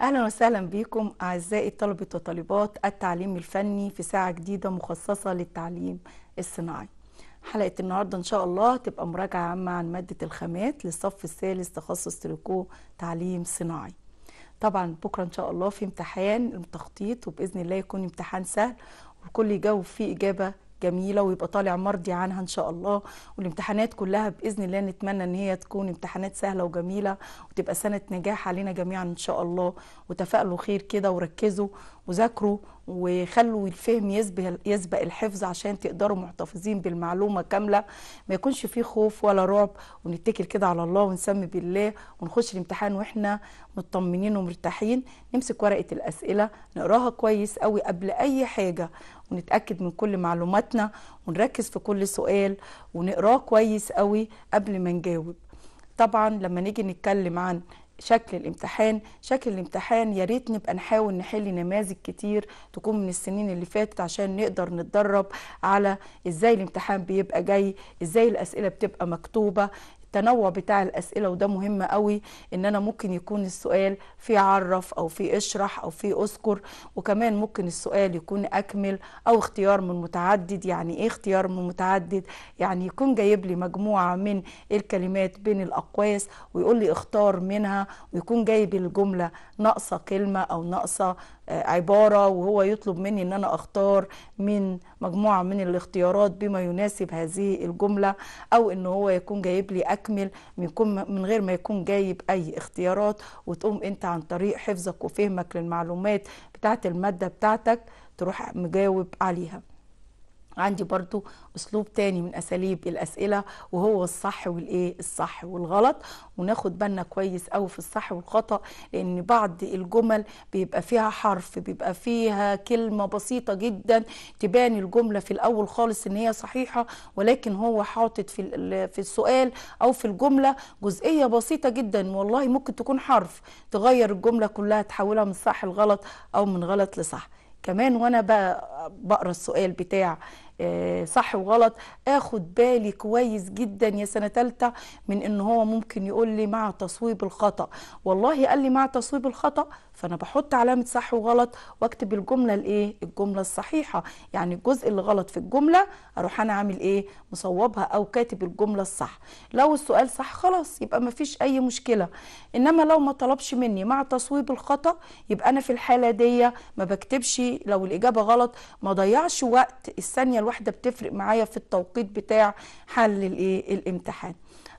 اهلا وسهلا بكم اعزائي طلبه وطالبات التعليم الفني في ساعه جديده مخصصه للتعليم الصناعي حلقه النهارده ان شاء الله تبقى مراجعه عامه عن ماده الخامات للصف الثالث تخصص تريكو تعليم صناعي طبعا بكره ان شاء الله في امتحان التخطيط وباذن الله يكون امتحان سهل والكل يجاوب فيه اجابه جميله ويبقى طالع مرضي عنها ان شاء الله والامتحانات كلها باذن الله نتمنى ان هي تكون امتحانات سهله وجميله وتبقى سنه نجاح علينا جميعا ان شاء الله وتفائلوا خير كده وركزوا وذاكروا وخلوا الفهم يسبق, يسبق الحفظ عشان تقدروا محتفظين بالمعلومة كاملة ما يكونش فيه خوف ولا رعب ونتكل كده على الله ونسمي بالله ونخش الامتحان واحنا مطمنين ومرتاحين نمسك ورقة الأسئلة نقراها كويس قوي قبل أي حاجة ونتاكد من كل معلوماتنا ونركز في كل سؤال ونقراه كويس قوي قبل ما نجاوب طبعا لما نيجي نتكلم عن شكل الامتحان شكل الامتحان يا ريت نبقى نحاول نحل نماذج كتير تكون من السنين اللي فاتت عشان نقدر نتدرب على ازاي الامتحان بيبقى جاي ازاي الاسئله بتبقى مكتوبه التنوع بتاع الاسئله وده مهم قوي ان انا ممكن يكون السؤال في عرف او في اشرح او في اذكر وكمان ممكن السؤال يكون اكمل او اختيار من متعدد يعني ايه اختيار من متعدد يعني يكون جايب لي مجموعه من الكلمات بين الاقواس ويقول لي اختار منها ويكون جايب الجمله ناقصه كلمه او ناقصه آه، عباره وهو يطلب مني ان انا اختار من مجموعه من الاختيارات بما يناسب هذه الجمله او ان هو يكون جايب لي اكمل من غير ما يكون جايب اي اختيارات وتقوم انت عن طريق حفظك وفهمك للمعلومات بتاعت الماده بتاعتك تروح مجاوب عليها عندي برضو اسلوب تاني من اساليب الاسئله وهو الصح والايه الصح والغلط وناخد بالنا كويس قوي في الصح والخطا لان بعض الجمل بيبقى فيها حرف بيبقى فيها كلمه بسيطه جدا تبان الجمله في الاول خالص ان هي صحيحه ولكن هو حاطط في في السؤال او في الجمله جزئيه بسيطه جدا والله ممكن تكون حرف تغير الجمله كلها تحولها من صح لغلط او من غلط لصح كمان وانا بقرا السؤال بتاع آه، صح وغلط اخد بالي كويس جدا يا سنه ثالثه من ان هو ممكن يقول لي مع تصويب الخطا والله قال لي مع تصويب الخطا فانا بحط علامه صح وغلط واكتب الجمله الايه الجمله الصحيحه يعني الجزء اللي غلط في الجمله اروح انا عامل ايه مصوبها او كاتب الجمله الصح لو السؤال صح خلاص يبقى ما فيش اي مشكله انما لو ما طلبش مني مع تصويب الخطا يبقى انا في الحاله دي ما بكتبش لو الاجابه غلط ما ضيعش وقت الثانيه واحده بتفرق معايا في التوقيت بتاع حل الايه الامتحان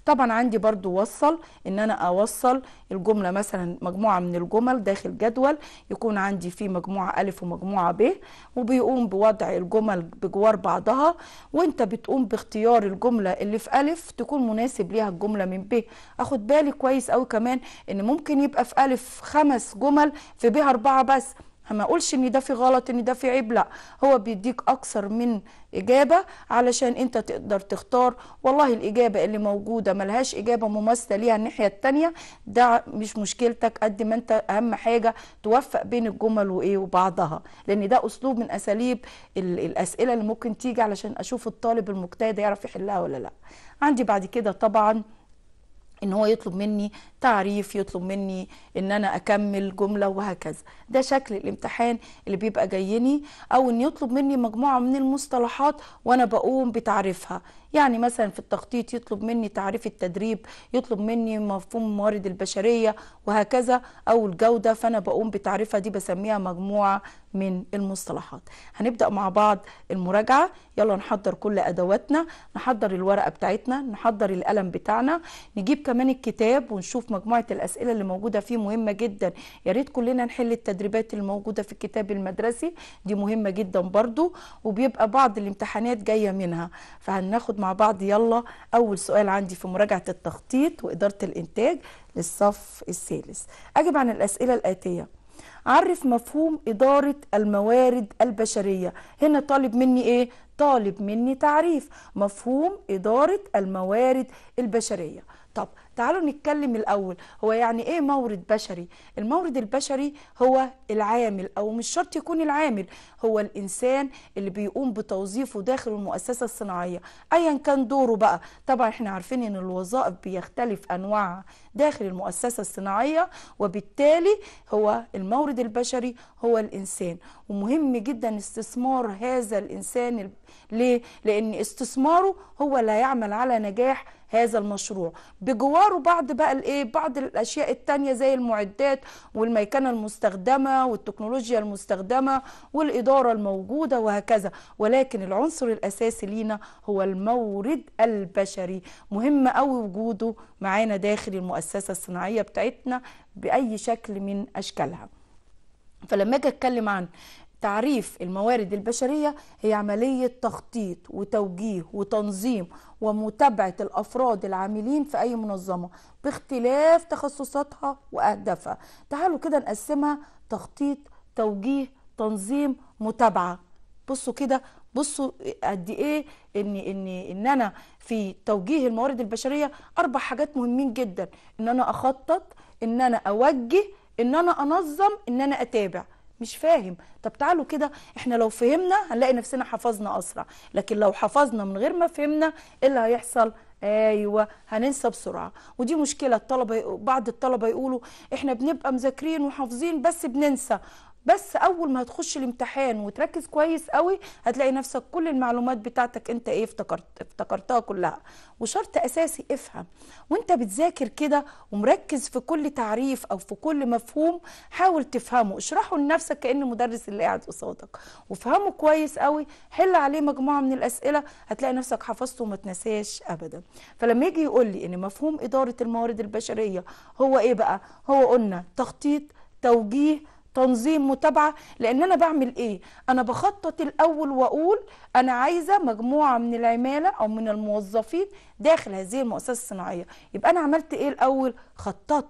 طبعا عندي برضو وصل ان انا اوصل الجمله مثلا مجموعه من الجمل داخل جدول يكون عندي فيه مجموعه الف ومجموعه ب وبيقوم بوضع الجمل بجوار بعضها وانت بتقوم باختيار الجمله اللي في الف تكون مناسب ليها الجمله من ب اخد بالي كويس قوي كمان ان ممكن يبقى في الف خمس جمل في ب اربعه بس ما اقولش ان ده في غلط ان ده في عيب لا هو بيديك اكثر من اجابه علشان انت تقدر تختار والله الاجابه اللي موجوده ملهاش اجابه مماثله ليها الناحيه الثانيه ده مش مشكلتك قد ما انت اهم حاجه توفق بين الجمل وايه وبعضها لان ده اسلوب من اساليب الاسئله اللي ممكن تيجي علشان اشوف الطالب المجتهد يعرف يحلها ولا لا عندي بعد كده طبعا ان هو يطلب مني تعريف يطلب مني ان انا اكمل جمله وهكذا ده شكل الامتحان اللي بيبقى جايني او ان يطلب مني مجموعه من المصطلحات وانا بقوم بتعريفها يعني مثلا في التخطيط يطلب مني تعريف التدريب يطلب مني مفهوم الموارد البشريه وهكذا او الجوده فانا بقوم بتعريفها دي بسميها مجموعه من المصطلحات هنبدا مع بعض المراجعه يلا نحضر كل ادواتنا نحضر الورقه بتاعتنا نحضر القلم بتاعنا نجيب كمان الكتاب ونشوف مجموعه الاسئله اللي موجوده فيه مهمه جدا يا ريت كلنا نحل التدريبات اللي موجوده في الكتاب المدرسي دي مهمه جدا برضو وبيبقى بعض الامتحانات جايه منها فهناخد مع بعض يلا اول سؤال عندي في مراجعه التخطيط واداره الانتاج للصف الثالث اجب عن الاسئله الاتيه عرف مفهوم إدارة الموارد البشرية هنا طالب مني إيه؟ طالب مني تعريف مفهوم إدارة الموارد البشرية طب تعالوا نتكلم الأول هو يعني إيه مورد بشري المورد البشري هو العامل أو مش شرط يكون العامل هو الإنسان اللي بيقوم بتوظيفه داخل المؤسسة الصناعية أيا كان دوره بقى طبعا احنا عارفين إن الوظائف بيختلف أنواعها داخل المؤسسة الصناعية وبالتالي هو المورد البشري هو الإنسان ومهم جدا استثمار هذا الإنسان ليه؟ لأن استثماره هو اللي هيعمل على نجاح هذا المشروع بجواره بعض بقى الايه بعض الاشياء التانية زي المعدات والميكنه المستخدمه والتكنولوجيا المستخدمه والاداره الموجوده وهكذا ولكن العنصر الاساسي لينا هو المورد البشري مهم قوي وجوده معانا داخل المؤسسه الصناعيه بتاعتنا باي شكل من اشكالها فلما اجي اتكلم عن تعريف الموارد البشرية هي عملية تخطيط وتوجيه وتنظيم ومتابعة الأفراد العاملين في أي منظمة باختلاف تخصصاتها وأهدافها تعالوا كده نقسمها تخطيط توجيه تنظيم متابعة بصوا كده بصوا قد ايه ان ان ان انا في توجيه الموارد البشريه اربع حاجات مهمين جدا ان انا اخطط ان انا اوجه ان انا انظم ان انا اتابع مش فاهم طب تعالوا كده احنا لو فهمنا هنلاقي نفسنا حفظنا اسرع لكن لو حفظنا من غير ما فهمنا ايه اللي هيحصل ايوه هننسى بسرعه ودي مشكله الطلبه بعض الطلبه يقولوا احنا بنبقى مذاكرين وحافظين بس بننسى بس اول ما هتخش الامتحان وتركز كويس قوي هتلاقي نفسك كل المعلومات بتاعتك انت ايه افتكرت افتكرتها كلها وشرط اساسي افهم وانت بتذاكر كده ومركز في كل تعريف او في كل مفهوم حاول تفهمه اشرحه لنفسك كان المدرس اللي قاعد قصادك وافهمه كويس قوي حل عليه مجموعه من الاسئله هتلاقي نفسك حفظته وما تنساش ابدا فلما يجي يقول لي ان مفهوم اداره الموارد البشريه هو ايه بقى هو قلنا تخطيط توجيه تنظيم متابعة لأن أنا بعمل إيه أنا بخطط الأول وأقول أنا عايزة مجموعة من العمالة أو من الموظفين داخل هذه المؤسسة الصناعية يبقى أنا عملت إيه الأول خططت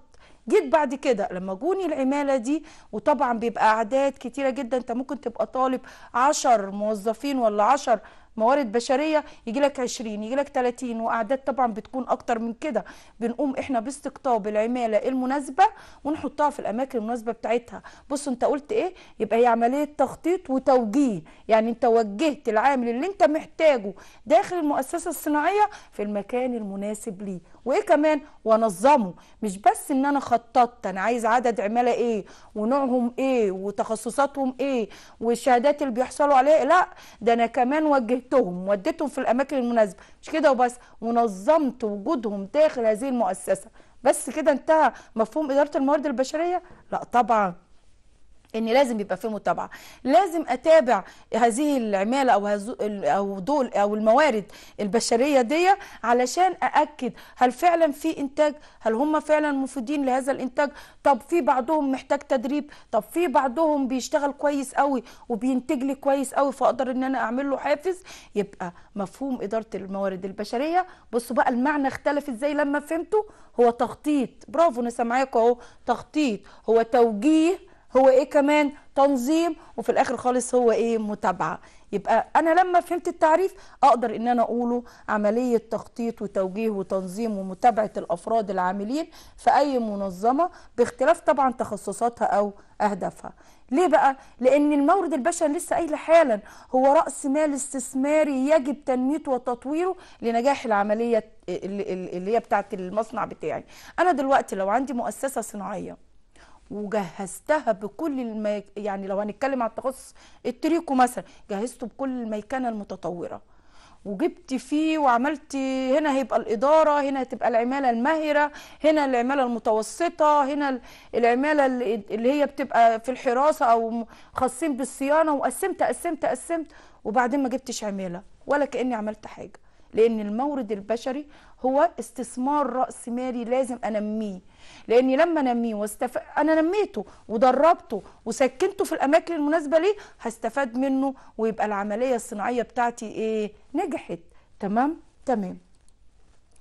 جيت بعد كده لما جوني العمالة دي وطبعا بيبقى أعداد كتيرة جدا أنت ممكن تبقى طالب عشر موظفين ولا عشر موارد بشريه يجي لك 20 يجي لك 30 واعداد طبعا بتكون اكتر من كده بنقوم احنا باستقطاب العماله المناسبه ونحطها في الاماكن المناسبه بتاعتها بص انت قلت ايه يبقى هي عمليه تخطيط وتوجيه يعني انت وجهت العامل اللي انت محتاجه داخل المؤسسه الصناعيه في المكان المناسب ليه وايه كمان وانظمه مش بس ان انا خططت انا عايز عدد عماله ايه ونوعهم ايه وتخصصاتهم ايه والشهادات اللي بيحصلوا عليها إيه، لا ده انا كمان وجهت جبتهم وديتهم في الاماكن المناسبه مش كده وبس ونظمت وجودهم داخل هذه المؤسسه بس كده انتهى مفهوم اداره الموارد البشريه لا طبعا ان لازم يبقى في متابعه لازم اتابع هذه العماله او هزو او دول او الموارد البشريه دي علشان ااكد هل فعلا في انتاج هل هم فعلا مفيدين لهذا الانتاج طب في بعضهم محتاج تدريب طب في بعضهم بيشتغل كويس قوي وبينتج لي كويس قوي فاقدر ان انا اعمل له حافز يبقى مفهوم اداره الموارد البشريه بصوا بقى المعنى اختلف ازاي لما فهمته هو تخطيط برافو انا سامعاكم اهو تخطيط هو توجيه هو ايه كمان تنظيم وفي الاخر خالص هو ايه متابعه يبقى انا لما فهمت التعريف اقدر ان انا اقوله عمليه تخطيط وتوجيه وتنظيم ومتابعه الافراد العاملين في اي منظمه باختلاف طبعا تخصصاتها او اهدافها ليه بقى لان المورد البشري لسه قايله حالا هو راس مال استثماري يجب تنميته وتطويره لنجاح العمليه اللي هي بتاعه المصنع بتاعي انا دلوقتي لو عندي مؤسسه صناعيه وجهزتها بكل الميك... يعني لو هنتكلم على التخصص التريكو مثلا جهزته بكل الميكانه المتطوره وجبت فيه وعملت هنا هيبقى الإدارة هنا هتبقى العمالة الماهرة هنا العمالة المتوسطة هنا العمالة اللي هي بتبقى في الحراسة أو خاصين بالصيانة وقسمت قسمت قسمت وبعدين ما جبتش عمالة ولا كأني عملت حاجة لأن المورد البشري هو استثمار راس مالي لازم انميه لاني لما انميه واستف... انا نميته ودربته وسكنته في الاماكن المناسبه ليه هستفاد منه ويبقى العمليه الصناعيه بتاعتي ايه نجحت تمام تمام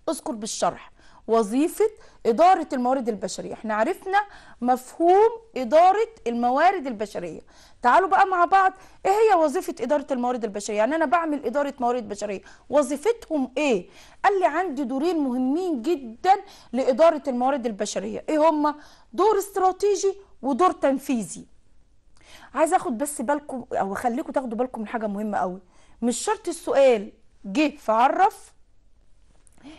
اذكر بالشرح وظيفة إدارة الموارد البشرية احنا عرفنا مفهوم إدارة الموارد البشرية تعالوا بقى مع بعض ايه هي وظيفة إدارة الموارد البشرية يعني أنا بعمل إدارة موارد بشرية وظيفتهم ايه قال لي عندي دورين مهمين جدا لإدارة الموارد البشرية ايه هما دور استراتيجي ودور تنفيذي عايز اخد بس بالكم او اخليكم تاخدوا بالكم من حاجه مهمه قوي مش شرط السؤال جه فعرف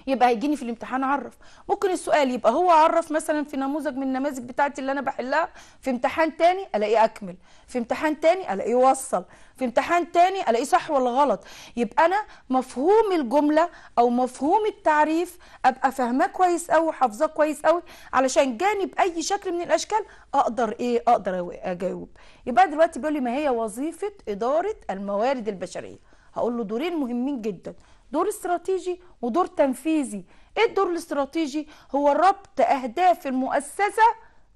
يبقى هيجيني في الامتحان اعرف ممكن السؤال يبقى هو عرف مثلا في نموذج من النماذج بتاعتي اللي انا بحلها في امتحان تاني الاقيه اكمل في امتحان تاني الاقيه وصل في امتحان تاني الاقيه صح ولا غلط يبقى انا مفهوم الجمله او مفهوم التعريف ابقى فاهماه كويس قوي وحافظاه كويس قوي علشان جاني باي شكل من الاشكال اقدر ايه اقدر اجاوب يبقى دلوقتي بيقول لي ما هي وظيفه اداره الموارد البشريه هقول له دورين مهمين جدا دور استراتيجي ودور تنفيذي ايه الدور الاستراتيجي هو ربط اهداف المؤسسه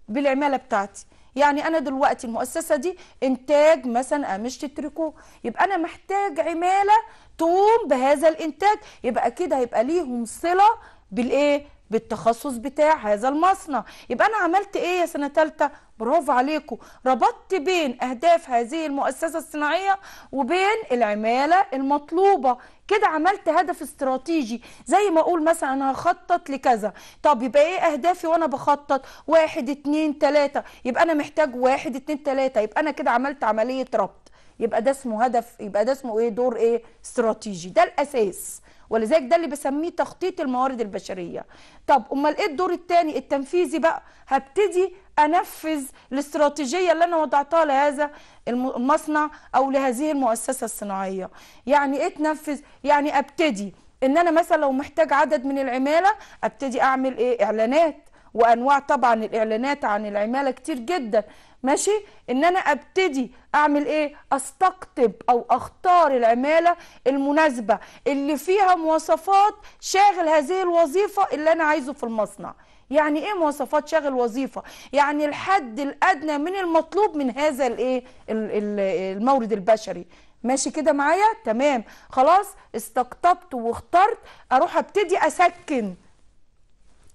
بالعماله بتاعتي يعني انا دلوقتي المؤسسه دي انتاج مثلا مش تريكو يبقى انا محتاج عماله تقوم بهذا الانتاج يبقى كده هيبقى ليهم صله بالايه بالتخصص بتاع هذا المصنع يبقى انا عملت ايه يا سنه تالتة برافو عليكم ربطت بين اهداف هذه المؤسسه الصناعيه وبين العماله المطلوبه كده عملت هدف استراتيجي زي ما اقول مثلا انا هخطط لكذا طب يبقى ايه اهدافي وانا بخطط واحد اتنين تلاتة يبقى انا محتاج واحد اتنين تلاتة يبقى انا كده عملت عملية ربط يبقى ده اسمه هدف يبقى ده اسمه ايه دور ايه استراتيجي ده الاساس ولذلك ده اللي بسميه تخطيط الموارد البشريه طب امال ايه الدور الثاني التنفيذي بقى هبتدي انفذ الاستراتيجيه اللي انا وضعتها لهذا المصنع او لهذه المؤسسه الصناعيه يعني ايه تنفذ يعني ابتدي ان انا مثلا لو محتاج عدد من العماله ابتدي اعمل ايه اعلانات وانواع طبعا الاعلانات عن العماله كتير جدا ماشي ان انا ابتدي اعمل ايه استقطب او اختار العماله المناسبه اللي فيها مواصفات شاغل هذه الوظيفه اللي انا عايزه في المصنع يعني ايه مواصفات شاغل وظيفه يعني الحد الادنى من المطلوب من هذا الايه المورد البشري ماشي كده معايا تمام خلاص استقطبت واخترت اروح ابتدي اسكن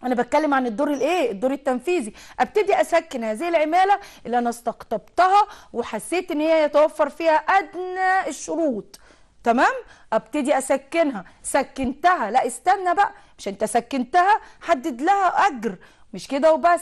انا بتكلم عن الدور الايه الدور التنفيذي ابتدي اسكن هذه العماله اللي انا استقطبتها وحسيت ان هي يتوفر فيها ادنى الشروط تمام ابتدي اسكنها سكنتها لا استنى بقى مش انت سكنتها حدد لها اجر مش كده وبس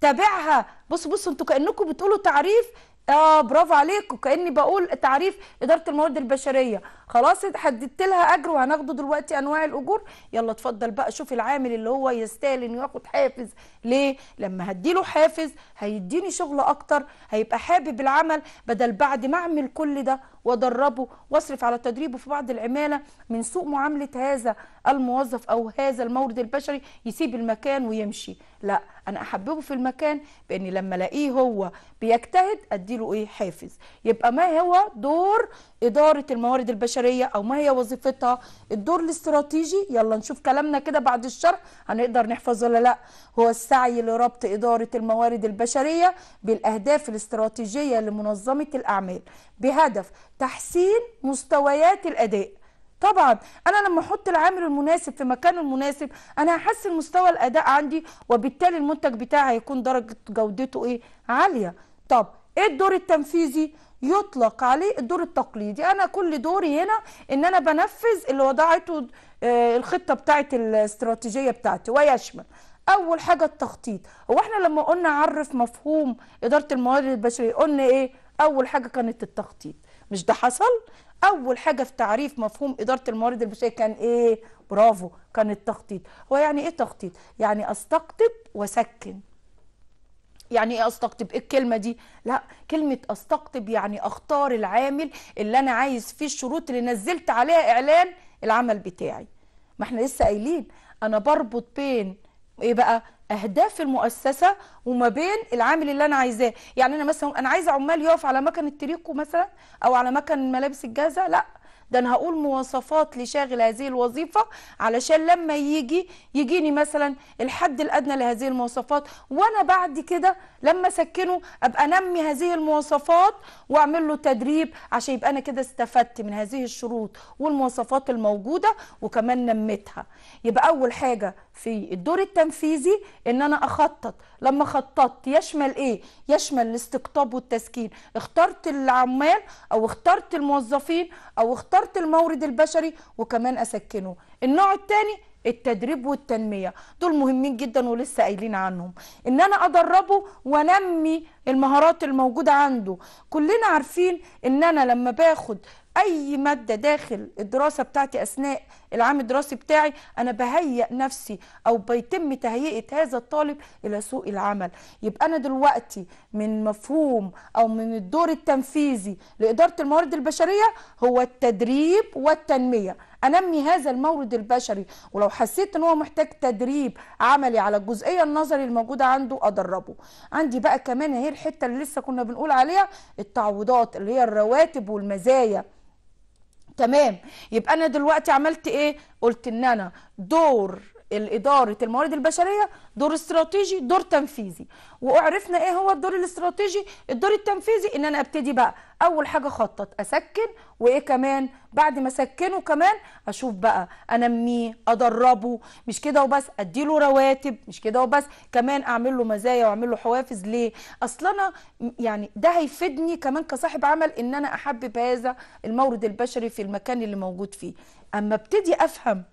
تابعها بص بص انتوا كانكم بتقولوا تعريف اه برافو عليكم كاني بقول تعريف اداره الموارد البشريه خلاص حددت لها اجر وهناخده دلوقتي انواع الاجور يلا اتفضل بقى شوف العامل اللي هو يستاهل انه ياخد حافز ليه لما هديله حافز هيديني شغل اكتر هيبقى حابب العمل بدل بعد ما اعمل كل ده وادربه واصرف على تدريبه في بعض العماله من سوء معامله هذا الموظف او هذا المورد البشري يسيب المكان ويمشي لا انا احببه في المكان باني لما الاقيه هو بيجتهد اديله ايه حافز يبقى ما هو دور اداره الموارد البشريه البشريه او ما هي وظيفتها الدور الاستراتيجي يلا نشوف كلامنا كده بعد الشرح هنقدر نحفظه ولا لا هو السعي لربط اداره الموارد البشريه بالاهداف الاستراتيجيه لمنظمه الاعمال بهدف تحسين مستويات الاداء طبعا انا لما احط العامل المناسب في مكانه المناسب انا هحسن مستوى الاداء عندي وبالتالي المنتج بتاعي هيكون درجه جودته ايه عاليه طب ايه الدور التنفيذي يطلق عليه الدور التقليدي انا كل دوري هنا ان انا بنفذ اللي وضعته آه، الخطه بتاعه الاستراتيجيه بتاعتي ويشمل اول حاجه التخطيط هو احنا لما قلنا عرف مفهوم اداره الموارد البشريه قلنا ايه اول حاجه كانت التخطيط مش ده حصل اول حاجه في تعريف مفهوم اداره الموارد البشريه كان ايه برافو كان التخطيط هو يعني ايه تخطيط يعني استقطب واسكن يعني ايه استقطب ايه الكلمه دي لا كلمه استقطب يعني اختار العامل اللي انا عايز فيه الشروط اللي نزلت عليها اعلان العمل بتاعي ما احنا لسه قايلين انا بربط بين ايه بقى اهداف المؤسسه وما بين العامل اللي انا عايزاه يعني انا مثلا انا عايزه عمال يقف على مكن التريكو مثلا او على مكن ملابس الجاهزه لا ده انا هقول مواصفات لشاغل هذه الوظيفه علشان لما يجي يجيني مثلا الحد الادنى لهذه المواصفات وانا بعد كده لما اسكنه ابقى انمي هذه المواصفات واعمل له تدريب عشان يبقى انا كده استفدت من هذه الشروط والمواصفات الموجوده وكمان نميتها يبقى اول حاجه في الدور التنفيذي ان انا اخطط لما خططت يشمل ايه يشمل الاستقطاب والتسكين اخترت العمال او اخترت الموظفين او اخترت اخترت المورد البشري وكمان اسكنه النوع الثاني التدريب والتنمية دول مهمين جدا ولسه قايلين عنهم ان انا ادربه ونمي المهارات الموجودة عنده كلنا عارفين ان انا لما باخد اي مادة داخل الدراسة بتاعتي اثناء العام الدراسي بتاعي انا بهيئ نفسي او بيتم تهيئه هذا الطالب الى سوق العمل يبقى انا دلوقتي من مفهوم او من الدور التنفيذي لاداره الموارد البشريه هو التدريب والتنميه انمي هذا المورد البشري ولو حسيت ان هو محتاج تدريب عملي على الجزئيه النظري الموجوده عنده ادربه عندي بقى كمان اهي الحته اللي لسه كنا بنقول عليها التعويضات اللي هي الرواتب والمزايا تمام يبقى انا دلوقتي عملت ايه قلت ان انا دور الإدارة الموارد البشرية دور استراتيجي دور تنفيذي وعرفنا إيه هو الدور الاستراتيجي الدور التنفيذي إن أنا أبتدي بقى أول حاجة خطط أسكن وإيه كمان بعد ما أسكنه كمان أشوف بقى أنميه أدربه مش كده وبس أديله رواتب مش كده وبس كمان أعمل له مزايا وأعمل له حوافز ليه أصل أنا يعني ده هيفيدني كمان كصاحب عمل إن أنا أحبب هذا المورد البشري في المكان اللي موجود فيه أما ابتدي أفهم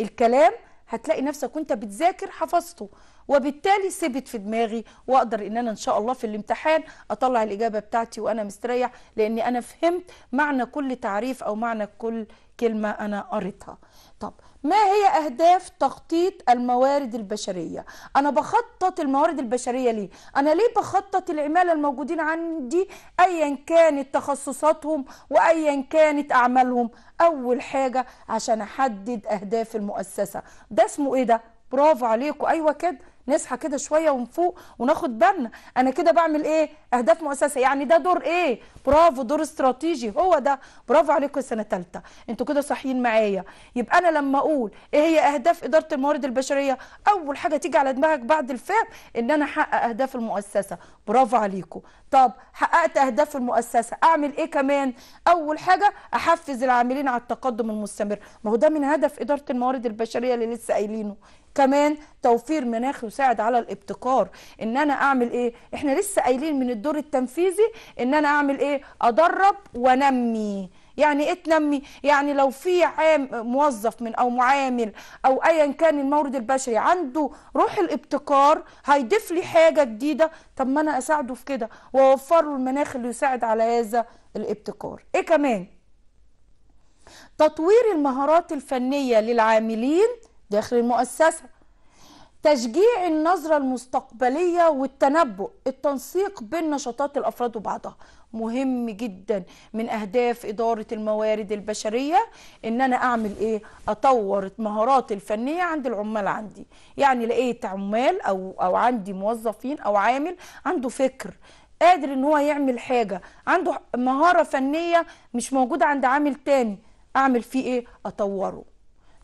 الكلام هتلاقي نفسك وانت بتذاكر حفظته وبالتالي ثبت في دماغي واقدر ان انا ان شاء الله في الامتحان اطلع الاجابه بتاعتي وانا مستريح لاني انا فهمت معنى كل تعريف او معنى كل كلمه انا قريتها طب ما هي أهداف تخطيط الموارد البشرية أنا بخطط الموارد البشرية ليه أنا ليه بخطط العمالة الموجودين عندي أيا كانت تخصصاتهم وأيا كانت أعمالهم أول حاجة عشان أحدد أهداف المؤسسة ده اسمه إيه ده برافو عليكم أيوة كده نصحى كده شويه ونفوق وناخد بالنا انا كده بعمل ايه اهداف مؤسسه يعني ده دور ايه برافو دور استراتيجي هو ده برافو عليكم سنه ثالثه انتوا كده صاحيين معايا يبقى انا لما اقول ايه هي اهداف اداره الموارد البشريه اول حاجه تيجي على دماغك بعد الفهم ان انا احقق اهداف المؤسسه برافو عليكم طب حققت اهداف المؤسسه اعمل ايه كمان اول حاجه احفز العاملين على التقدم المستمر ما هو ده من هدف اداره الموارد البشريه اللي لسه قايلينه كمان توفير مناخ يساعد على الابتكار ان انا اعمل ايه احنا لسه قايلين من الدور التنفيذي ان انا اعمل ايه ادرب وانمي يعني ايه تنمي يعني لو في عام موظف من او معامل او ايا كان المورد البشري عنده روح الابتكار هيضيف لي حاجه جديده طب ما انا اساعده في كده واوفر له المناخ اللي يساعد على هذا الابتكار ايه كمان تطوير المهارات الفنيه للعاملين داخل المؤسسه تشجيع النظرة المستقبلية والتنبؤ التنسيق بين نشاطات الأفراد وبعضها مهم جدا من أهداف إدارة الموارد البشرية إن أنا أعمل إيه أطور مهارات الفنية عند العمال عندي يعني لقيت عمال أو, أو عندي موظفين أو عامل عنده فكر قادر إن هو يعمل حاجة عنده مهارة فنية مش موجودة عند عامل تاني أعمل فيه إيه أطوره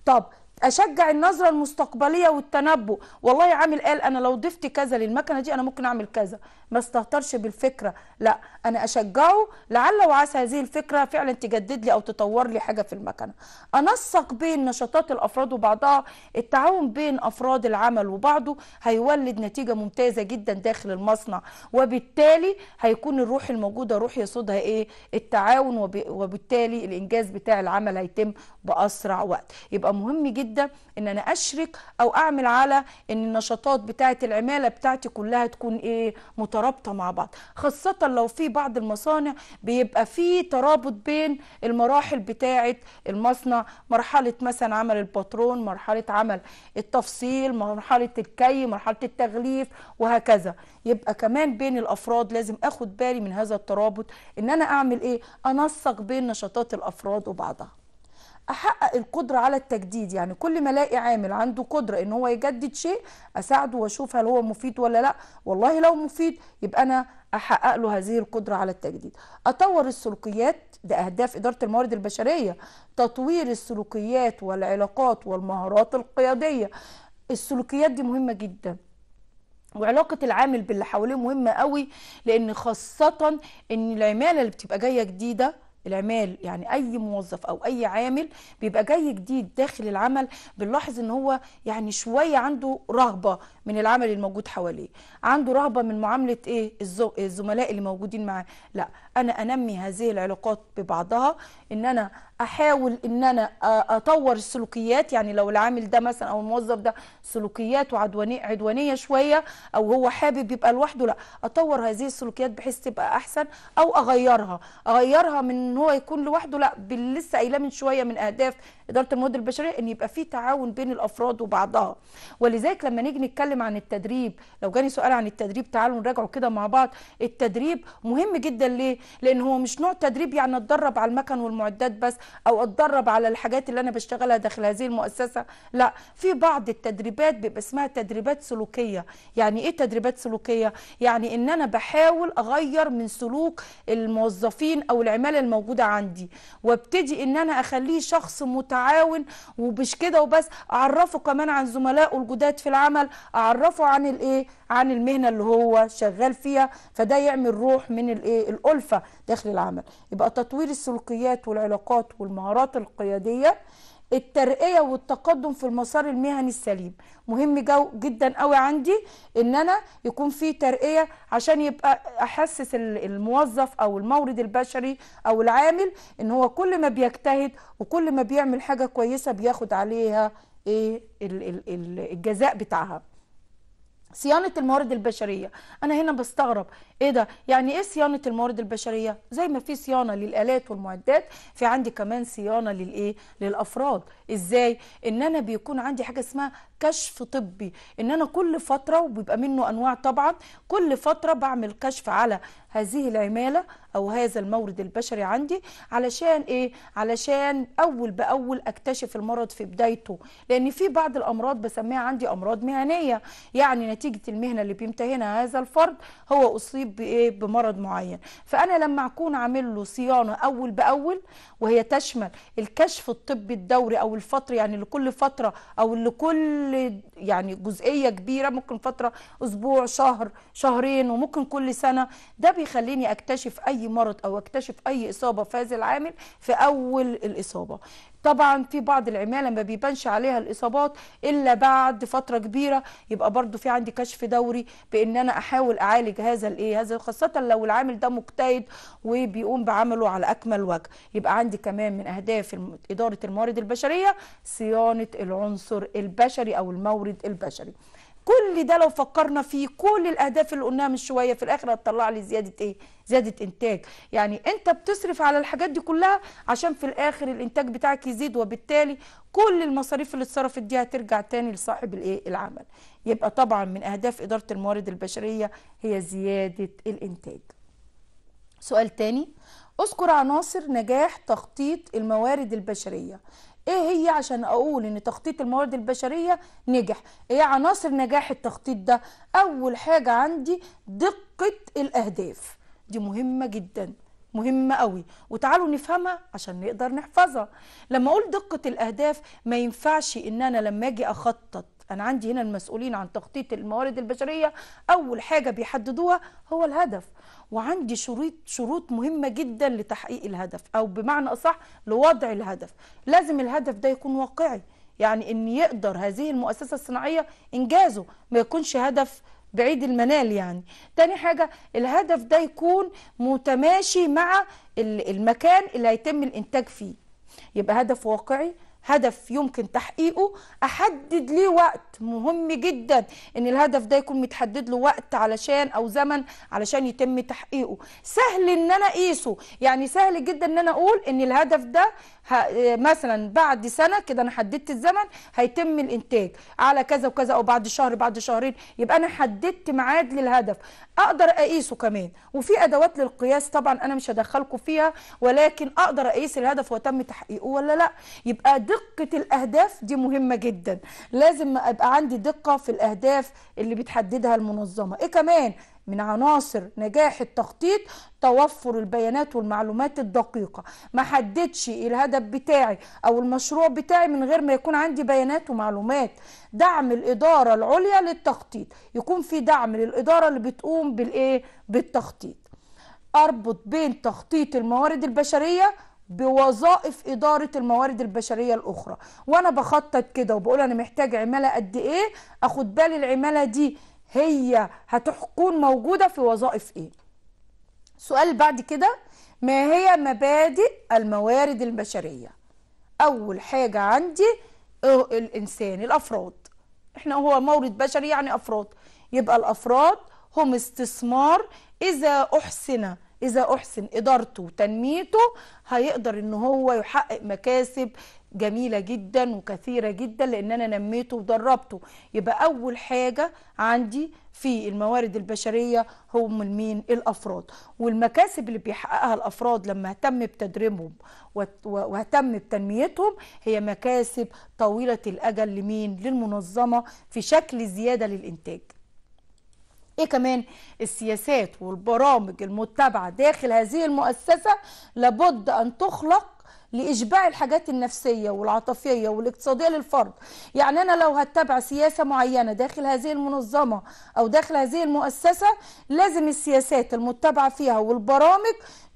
طب اشجع النظره المستقبليه والتنبؤ والله عامل قال انا لو ضفت كذا للمكنه دي انا ممكن اعمل كذا ما استهترش بالفكره لا انا اشجعه لعل وعسى هذه الفكره فعلا تجدد لي او تطور لي حاجه في المكنه انسق بين نشاطات الافراد وبعضها التعاون بين افراد العمل وبعضه هيولد نتيجه ممتازه جدا داخل المصنع وبالتالي هيكون الروح الموجوده روح يسودها ايه التعاون وبالتالي الانجاز بتاع العمل هيتم باسرع وقت يبقى مهم جدا ان انا اشرك او اعمل على ان النشاطات بتاعه العماله بتاعتي كلها تكون ايه متوازنه مترابطه مع بعض خاصه لو في بعض المصانع بيبقى في ترابط بين المراحل بتاعه المصنع مرحله مثلا عمل الباترون مرحله عمل التفصيل مرحله الكي مرحله التغليف وهكذا يبقى كمان بين الافراد لازم اخد بالي من هذا الترابط ان انا اعمل ايه انسق بين نشاطات الافراد وبعضها احقق القدره على التجديد يعني كل ما الاقي عامل عنده قدره ان هو يجدد شيء اساعده واشوف هل هو مفيد ولا لا والله لو مفيد يبقى انا احقق له هذه القدره على التجديد اطور السلوكيات ده اهداف اداره الموارد البشريه تطوير السلوكيات والعلاقات والمهارات القياديه السلوكيات دي مهمه جدا وعلاقة العامل باللي حواليه مهمة قوي لأن خاصة إن العمالة اللي بتبقى جاية جديدة العمال يعني اي موظف او اي عامل بيبقى جاي جديد داخل العمل بنلاحظ ان هو يعني شويه عنده رهبه من العمل الموجود حواليه عنده رهبه من معامله ايه الزملاء اللي موجودين معاه لا انا انمي هذه العلاقات ببعضها ان انا احاول ان انا اطور السلوكيات يعني لو العامل ده مثلا او الموظف ده سلوكياته عدوانيه عدوانيه شويه او هو حابب يبقى لوحده لا اطور هذه السلوكيات بحيث تبقى احسن او اغيرها اغيرها من ان هو يكون لوحده لا لسه قايله من شويه من اهداف اداره المواد البشريه ان يبقى في تعاون بين الافراد وبعضها ولذلك لما نيجي نتكلم عن التدريب لو جاني سؤال عن التدريب تعالوا نراجعه كده مع بعض التدريب مهم جدا ليه لان هو مش نوع تدريب يعني اتدرب على المكن والمعدات بس او اتدرب على الحاجات اللي انا بشتغلها داخل هذه المؤسسه لا في بعض التدريبات بيبقى اسمها تدريبات سلوكيه يعني ايه تدريبات سلوكيه يعني ان انا بحاول اغير من سلوك الموظفين او العماله الموجوده عندي وابتدي ان انا اخليه شخص متعاون ومش كده وبس اعرفه كمان عن زملائه الجداد في العمل اعرفه عن الايه عن المهنه اللي هو شغال فيها فده يعمل روح من الايه الالفه داخل العمل يبقى تطوير السلوكيات والعلاقات والمهارات القيادية الترقية والتقدم في المسار المهني السليم مهم جو جدا قوي عندي ان انا يكون في ترقية عشان يبقى احسس الموظف او المورد البشري او العامل ان هو كل ما بيجتهد وكل ما بيعمل حاجة كويسة بياخد عليها ايه الجزاء بتاعها صيانه الموارد البشريه انا هنا بستغرب ايه ده يعني ايه صيانه الموارد البشريه زي ما في صيانه للالات والمعدات في عندي كمان صيانه للايه للافراد ازاي ان انا بيكون عندي حاجه اسمها كشف طبي ان انا كل فتره وبيبقى منه انواع طبعا كل فتره بعمل كشف على هذه العماله او هذا المورد البشري عندي علشان ايه علشان اول باول اكتشف المرض في بدايته لان في بعض الامراض بسميها عندي امراض مهنيه يعني نتيجه المهنه اللي بيمتهنها هذا الفرد هو اصيب بايه بمرض معين فانا لما اكون عامل له صيانه اول باول وهي تشمل الكشف الطبي الدوري او الفتره يعني لكل فتره او لكل كل يعني جزئيه كبيره ممكن فتره اسبوع شهر شهرين وممكن كل سنه ده بيخليني اكتشف اي مرض او اكتشف اي اصابه في هذا العامل في اول الاصابه طبعا في بعض العماله ما بيبانش عليها الاصابات الا بعد فتره كبيره يبقى برضو في عندي كشف دوري بان انا احاول اعالج هذا الايه هذا خاصه لو العامل ده مجتهد وبيقوم بعمله على اكمل وجه يبقى عندي كمان من اهداف اداره الموارد البشريه صيانه العنصر البشري او المورد البشري كل ده لو فكرنا فيه كل الاهداف اللي قلناها من شويه في الاخر هتطلع لي زياده ايه زياده انتاج يعني انت بتصرف على الحاجات دي كلها عشان في الاخر الانتاج بتاعك يزيد وبالتالي كل المصاريف اللي اتصرفت دي هترجع تاني لصاحب الايه العمل يبقى طبعا من اهداف اداره الموارد البشريه هي زياده الانتاج سؤال تاني اذكر عناصر نجاح تخطيط الموارد البشريه ايه هي عشان اقول ان تخطيط الموارد البشريه نجح ايه عناصر نجاح التخطيط ده اول حاجه عندي دقه الاهداف دي مهمه جدا مهمة قوي وتعالوا نفهمها عشان نقدر نحفظها لما أقول دقة الأهداف ما ينفعش إن أنا لما أجي أخطط أنا عندي هنا المسؤولين عن تخطيط الموارد البشرية أول حاجة بيحددوها هو الهدف وعندي شروط شروط مهمه جدا لتحقيق الهدف او بمعنى اصح لوضع الهدف لازم الهدف ده يكون واقعي يعني ان يقدر هذه المؤسسه الصناعيه انجازه ما يكونش هدف بعيد المنال يعني تاني حاجة الهدف ده يكون متماشي مع المكان اللي هيتم الانتاج فيه يبقى هدف واقعي هدف يمكن تحقيقه احدد لي وقت مهم جدا ان الهدف ده يكون متحدد له وقت علشان او زمن علشان يتم تحقيقه سهل ان انا اقيسه يعني سهل جدا ان انا اقول ان الهدف ده إيه، مثلا بعد سنه كده انا حددت الزمن هيتم الانتاج على كذا وكذا او بعد شهر بعد شهرين يبقى انا حددت ميعاد للهدف اقدر اقيسه كمان وفي ادوات للقياس طبعا انا مش هدخلكم فيها ولكن اقدر اقيس الهدف وتم تحقيقه ولا لا يبقى دقه الاهداف دي مهمه جدا لازم ابقى عندي دقه في الاهداف اللي بتحددها المنظمه ايه كمان من عناصر نجاح التخطيط توفر البيانات والمعلومات الدقيقة ما حددش إيه الهدف بتاعي أو المشروع بتاعي من غير ما يكون عندي بيانات ومعلومات دعم الإدارة العليا للتخطيط يكون في دعم للإدارة اللي بتقوم بالإيه؟ بالتخطيط أربط بين تخطيط الموارد البشرية بوظائف إدارة الموارد البشرية الأخرى وأنا بخطط كده وبقول أنا محتاج عمالة قد إيه أخد بالي العمالة دي هي هتكون موجودة في وظائف ايه سؤال بعد كده ما هي مبادئ الموارد البشرية أول حاجة عندي آه، الإنسان الأفراد إحنا هو مورد بشري يعني أفراد يبقى الأفراد هم استثمار إذا أحسن إذا أحسن إدارته وتنميته هيقدر إن هو يحقق مكاسب جميلة جدا وكثيرة جدا لان انا نميته ودربته يبقى اول حاجة عندي في الموارد البشرية هم المين الافراد والمكاسب اللي بيحققها الافراد لما اهتم بتدريبهم واهتم بتنميتهم هي مكاسب طويلة الاجل لمين للمنظمة في شكل زيادة للانتاج ايه كمان السياسات والبرامج المتبعة داخل هذه المؤسسة لابد ان تخلق لإشباع الحاجات النفسية والعاطفية والاقتصادية للفرد يعني أنا لو هتبع سياسة معينة داخل هذه المنظمة أو داخل هذه المؤسسة لازم السياسات المتبعة فيها والبرامج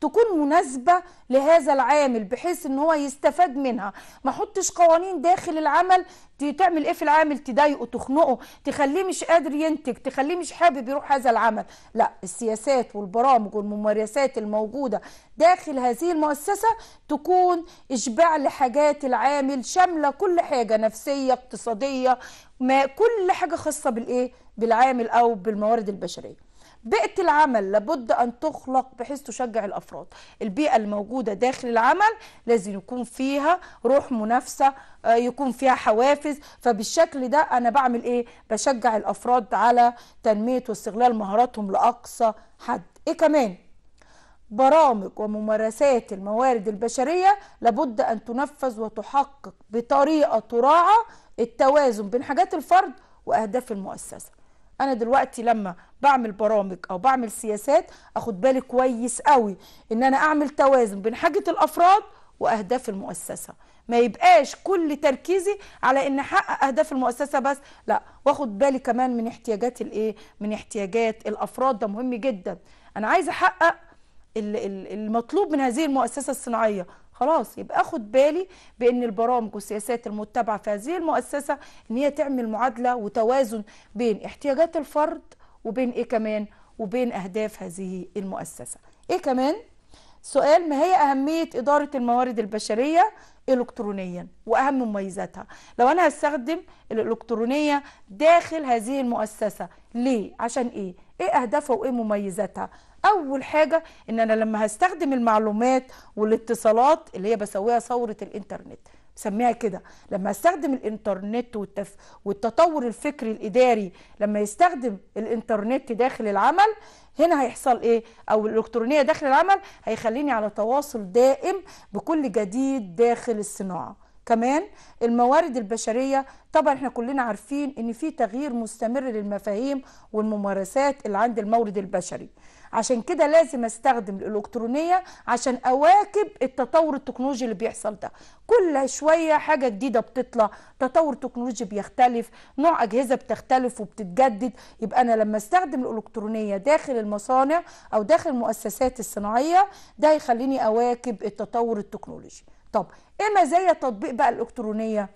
تكون مناسبة لهذا العامل بحيث ان هو يستفاد منها ما حطش قوانين داخل العمل تعمل ايه في العامل تضايقه تخنقه تخليه مش قادر ينتج تخليه مش حابب يروح هذا العمل لا السياسات والبرامج والممارسات الموجودة داخل هذه المؤسسة تكون إشباع لحاجات العامل شاملة كل حاجة نفسية اقتصادية ما كل حاجة خاصة بالإيه بالعامل أو بالموارد البشرية بيئة العمل لابد أن تخلق بحيث تشجع الأفراد البيئة الموجودة داخل العمل لازم يكون فيها روح منافسة آه، يكون فيها حوافز فبالشكل ده أنا بعمل إيه؟ بشجع الأفراد على تنمية واستغلال مهاراتهم لأقصى حد إيه كمان؟ برامج وممارسات الموارد البشرية لابد أن تنفذ وتحقق بطريقة تراعى التوازن بين حاجات الفرد وأهداف المؤسسة انا دلوقتي لما بعمل برامج او بعمل سياسات اخد بالي كويس قوي ان انا اعمل توازن بين حاجه الافراد واهداف المؤسسه ما يبقاش كل تركيزي على ان احقق اهداف المؤسسه بس لا واخد بالي كمان من احتياجات الايه من احتياجات الافراد ده مهم جدا انا عايزه احقق المطلوب من هذه المؤسسه الصناعيه خلاص يبقى اخد بالي بان البرامج والسياسات المتبعه في هذه المؤسسه ان هي تعمل معادله وتوازن بين احتياجات الفرد وبين ايه كمان وبين اهداف هذه المؤسسه ايه كمان سؤال ما هي اهميه اداره الموارد البشريه الكترونيا واهم مميزاتها لو انا هستخدم الالكترونيه داخل هذه المؤسسه ليه عشان ايه ايه اهدافها وايه مميزاتها اول حاجه ان انا لما هستخدم المعلومات والاتصالات اللي هي بسويها ثوره الانترنت بسميها كده لما استخدم الانترنت والتف... والتطور الفكري الاداري لما يستخدم الانترنت داخل العمل هنا هيحصل ايه او الالكترونيه داخل العمل هيخليني على تواصل دائم بكل جديد داخل الصناعه كمان الموارد البشريه طبعا احنا كلنا عارفين ان في تغيير مستمر للمفاهيم والممارسات اللي عند المورد البشري عشان كده لازم استخدم الالكترونيه عشان اواكب التطور التكنولوجي اللي بيحصل ده كل شويه حاجه جديده بتطلع تطور تكنولوجي بيختلف نوع اجهزه بتختلف وبتتجدد يبقى انا لما استخدم الالكترونيه داخل المصانع او داخل المؤسسات الصناعيه ده هيخليني اواكب التطور التكنولوجي طب ايه مزايا تطبيق بقى الالكترونيه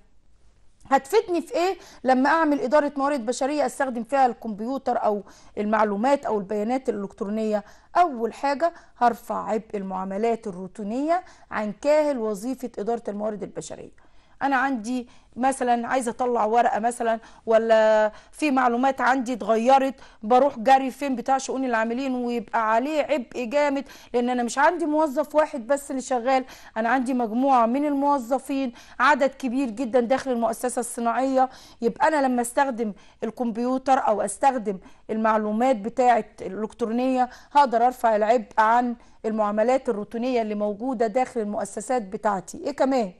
هتفيدني في ايه لما اعمل اداره موارد بشريه استخدم فيها الكمبيوتر او المعلومات او البيانات الالكترونيه اول حاجه هرفع عبء المعاملات الروتينيه عن كاهل وظيفه اداره الموارد البشريه انا عندي مثلا عايزه اطلع ورقه مثلا ولا في معلومات عندي اتغيرت بروح جري فين بتاع شؤون العاملين ويبقى عليه عبء جامد لان انا مش عندي موظف واحد بس اللي شغال انا عندي مجموعه من الموظفين عدد كبير جدا داخل المؤسسه الصناعيه يبقى انا لما استخدم الكمبيوتر او استخدم المعلومات بتاعه الالكترونيه هقدر ارفع العبء عن المعاملات الروتينيه اللي موجوده داخل المؤسسات بتاعتي ايه كمان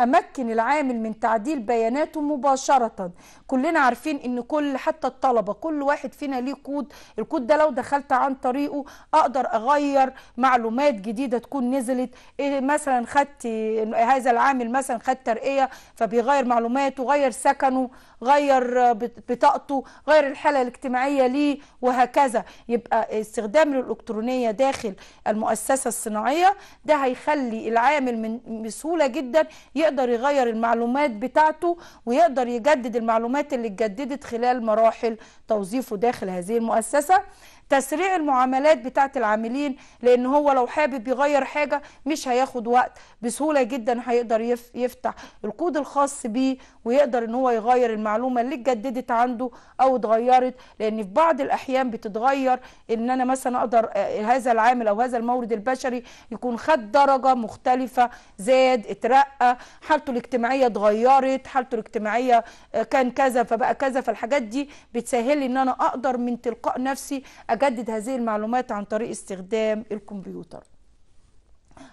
أمكن العامل من تعديل بياناته مباشرة كلنا عارفين إن كل حتى الطلبة كل واحد فينا ليه كود الكود ده لو دخلت عن طريقه أقدر أغير معلومات جديدة تكون نزلت إيه مثلا خدت هذا العامل مثلا خد ترقية فبيغير معلوماته غير سكنه غير بطاقته غير الحالة الاجتماعية ليه وهكذا يبقى استخدام الإلكترونية داخل المؤسسة الصناعية ده هيخلي العامل من بسهولة جدا يقدر يغير المعلومات بتاعته ويقدر يجدد المعلومات اللي اتجددت خلال مراحل توظيفه داخل هذه المؤسسه تسريع المعاملات بتاعه العاملين لان هو لو حابب يغير حاجه مش هياخد وقت بسهوله جدا هيقدر يفتح الكود الخاص بيه ويقدر ان هو يغير المعلومه اللي اتجددت عنده او اتغيرت لان في بعض الاحيان بتتغير ان انا مثلا اقدر آه، هذا العامل او هذا المورد البشري يكون خد درجه مختلفه زاد اترقى حالته الاجتماعيه اتغيرت حالته الاجتماعيه آه، كان كذا فبقى كذا فالحاجات دي بتسهل لي ان انا اقدر من تلقاء نفسي أجدد هذه المعلومات عن طريق استخدام الكمبيوتر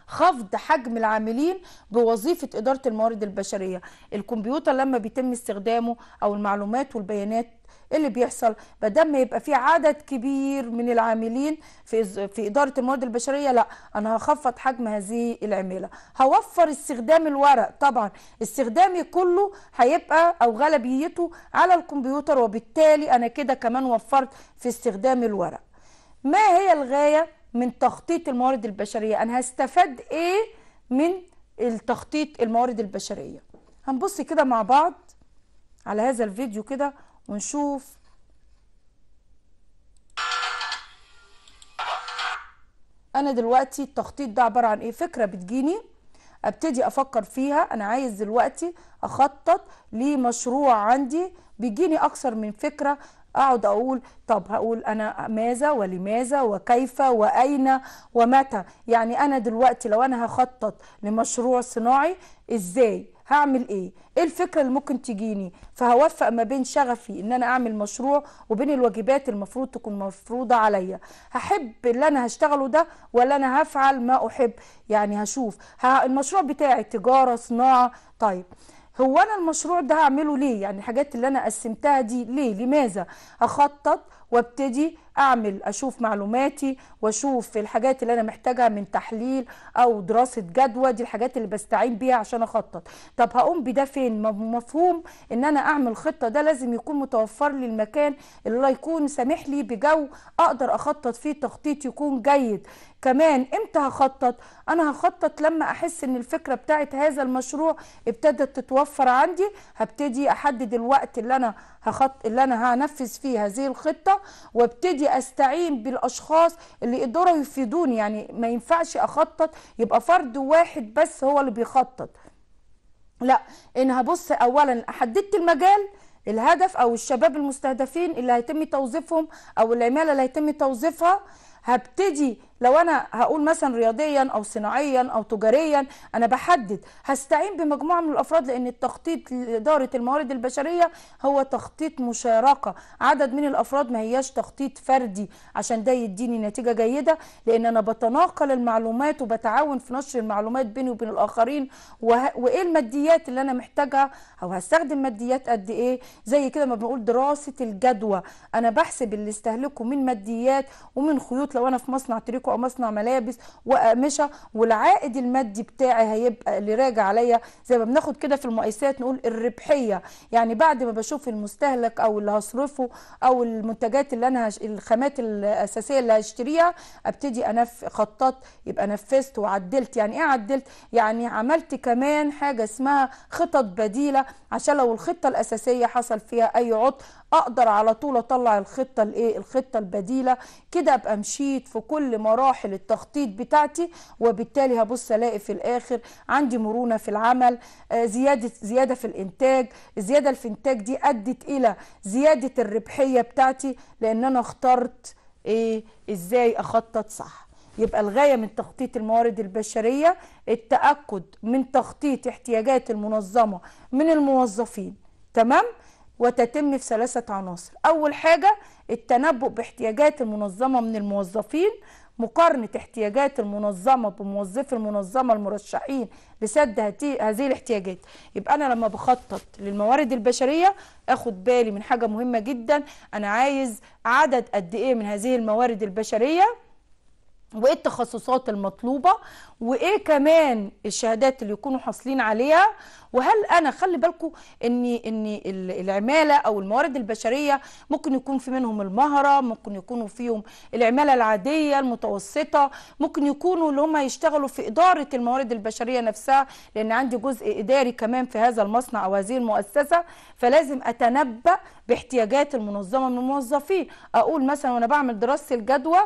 خفض حجم العاملين بوظيفه اداره الموارد البشريه الكمبيوتر لما بيتم استخدامه او المعلومات والبيانات اللي بيحصل بدل ما يبقى في عدد كبير من العاملين في في اداره الموارد البشريه لا انا هخفض حجم هذه العماله هوفر استخدام الورق طبعا استخدامي كله هيبقى او غالبيته على الكمبيوتر وبالتالي انا كده كمان وفرت في استخدام الورق ما هي الغايه من تخطيط الموارد البشريه انا هستفاد ايه من التخطيط الموارد البشريه هنبص كده مع بعض على هذا الفيديو كده ونشوف انا دلوقتي التخطيط ده عباره عن ايه فكره بتجيني ابتدي افكر فيها انا عايز دلوقتي اخطط لمشروع عندي بيجيني اكثر من فكره اقعد اقول طب هقول انا ماذا ولماذا وكيف واين ومتى يعني انا دلوقتي لو انا هخطط لمشروع صناعي ازاي هعمل ايه ايه الفكره اللي ممكن تجيني فهوفق ما بين شغفي ان انا اعمل مشروع وبين الواجبات المفروض تكون مفروضه عليا هحب اللي انا هشتغله ده ولا انا هفعل ما احب يعني هشوف المشروع بتاعي تجاره صناعه طيب هو انا المشروع ده هعمله ليه يعني الحاجات اللي انا قسمتها دي ليه لماذا اخطط وابتدي اعمل اشوف معلوماتي واشوف الحاجات اللي انا محتاجها من تحليل او دراسه جدوى دي الحاجات اللي بستعين بيها عشان اخطط طب هقوم بده فين مفهوم ان انا اعمل خطه ده لازم يكون متوفر لي المكان اللي يكون سامح لي بجو اقدر اخطط فيه تخطيط يكون جيد كمان امتى هخطط انا هخطط لما احس ان الفكره بتاعت هذا المشروع ابتدت تتوفر عندي هبتدي احدد الوقت اللي انا هخط اللي انا هنفذ فيه هذه الخطه وابتدي استعين بالاشخاص اللي يقدروا يفيدوني يعني ما ينفعش اخطط يبقى فرد واحد بس هو اللي بيخطط لا انا هبص اولا حددت المجال الهدف او الشباب المستهدفين اللي هيتم توظيفهم او العماله اللي هيتم توظيفها هبتدي لو انا هقول مثلا رياضيا او صناعيا او تجاريا انا بحدد هستعين بمجموعه من الافراد لان التخطيط لاداره الموارد البشريه هو تخطيط مشاركه عدد من الافراد ما هياش تخطيط فردي عشان ده يديني نتيجه جيده لان انا بتناقل المعلومات وبتعاون في نشر المعلومات بيني وبين الاخرين وه... وايه الماديات اللي انا محتاجها او هستخدم ماديات قد ايه زي كده ما بنقول دراسه الجدوى انا بحسب اللي استهلكه من ماديات ومن خيوط لو انا في مصنع تريكو او مصنع ملابس واقمشه والعائد المادي بتاعي هيبقى اللي راجع عليا زي ما بناخد كده في المقايسات نقول الربحيه يعني بعد ما بشوف المستهلك او اللي هصرفه او المنتجات اللي انا هش... الخامات الاساسيه اللي هشتريها ابتدي انف خططت يبقى نفذت وعدلت يعني ايه عدلت يعني عملت كمان حاجه اسمها خطط بديله عشان لو الخطه الاساسيه حصل فيها اي عطل اقدر على طول اطلع الخطه الايه الخطه البديله كده ابقى مشيت في كل مراحل التخطيط بتاعتي وبالتالي هبص الاقي في الاخر عندي مرونه في العمل آه، زياده زياده في الانتاج الزياده في الانتاج دي ادت الى زياده الربحيه بتاعتي لان انا اخترت ايه ازاي اخطط صح يبقى الغايه من تخطيط الموارد البشريه التاكد من تخطيط احتياجات المنظمه من الموظفين تمام وتتم في ثلاثة عناصر أول حاجة التنبؤ باحتياجات المنظمة من الموظفين مقارنة احتياجات المنظمة بموظفي المنظمة المرشحين لسد هذه الاحتياجات يبقى أنا لما بخطط للموارد البشرية أخد بالي من حاجة مهمة جدا أنا عايز عدد قد إيه من هذه الموارد البشرية وايه التخصصات المطلوبه وايه كمان الشهادات اللي يكونوا حاصلين عليها وهل انا خلي بالكم ان ان العماله او الموارد البشريه ممكن يكون في منهم المهره ممكن يكونوا فيهم العماله العاديه المتوسطه ممكن يكونوا اللي هم يشتغلوا في اداره الموارد البشريه نفسها لان عندي جزء اداري كمان في هذا المصنع او هذه المؤسسه فلازم اتنبأ باحتياجات المنظمه من الموظفين اقول مثلا وانا بعمل دراسه الجدوى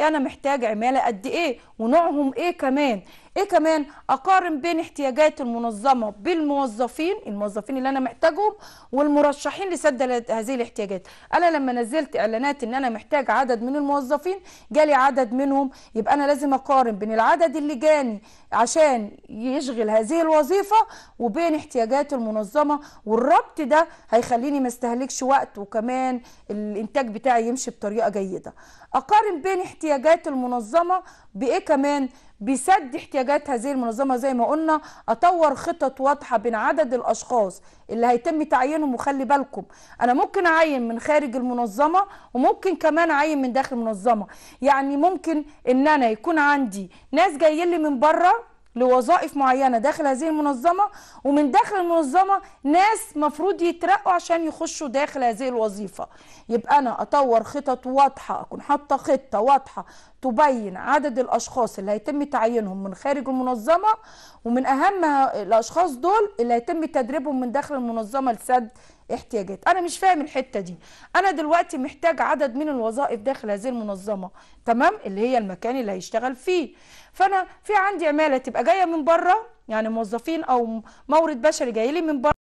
انا محتاج عماله قد ايه ونوعهم ايه كمان كمان ايه كمان اقارن بين احتياجات المنظمه بالموظفين الموظفين اللي انا محتاجهم والمرشحين لسد هذه الاحتياجات انا لما نزلت اعلانات ان انا محتاج عدد من الموظفين جالي عدد منهم يبقى انا لازم اقارن بين العدد اللي جاني عشان يشغل هذه الوظيفه وبين احتياجات المنظمه والربط ده هيخليني ما استهلكش وقت وكمان الانتاج بتاعي يمشي بطريقه جيده اقارن بين احتياجات المنظمه بايه كمان بسد احتياجات هذه المنظمه زي ما قلنا اطور خطط واضحه بين عدد الاشخاص اللي هيتم تعيينهم وخلي بالكم انا ممكن اعين من خارج المنظمه وممكن كمان اعين من داخل المنظمه يعني ممكن ان انا يكون عندي ناس جايين لي من بره لوظائف معينه داخل هذه المنظمه ومن داخل المنظمه ناس مفروض يترقوا عشان يخشوا داخل هذه الوظيفه يبقى انا اطور خطط واضحه اكون حاطه خطه واضحه تبين عدد الاشخاص اللي هيتم تعيينهم من خارج المنظمه ومن اهم الاشخاص دول اللي هيتم تدريبهم من داخل المنظمه لسد احتياجات انا مش فاهم الحته دي انا دلوقتي محتاج عدد من الوظائف داخل هذه المنظمه تمام اللي هي المكان اللي هيشتغل فيه فانا في عندي عماله تبقى جايه من بره يعني موظفين او مورد بشري جاي لي من بره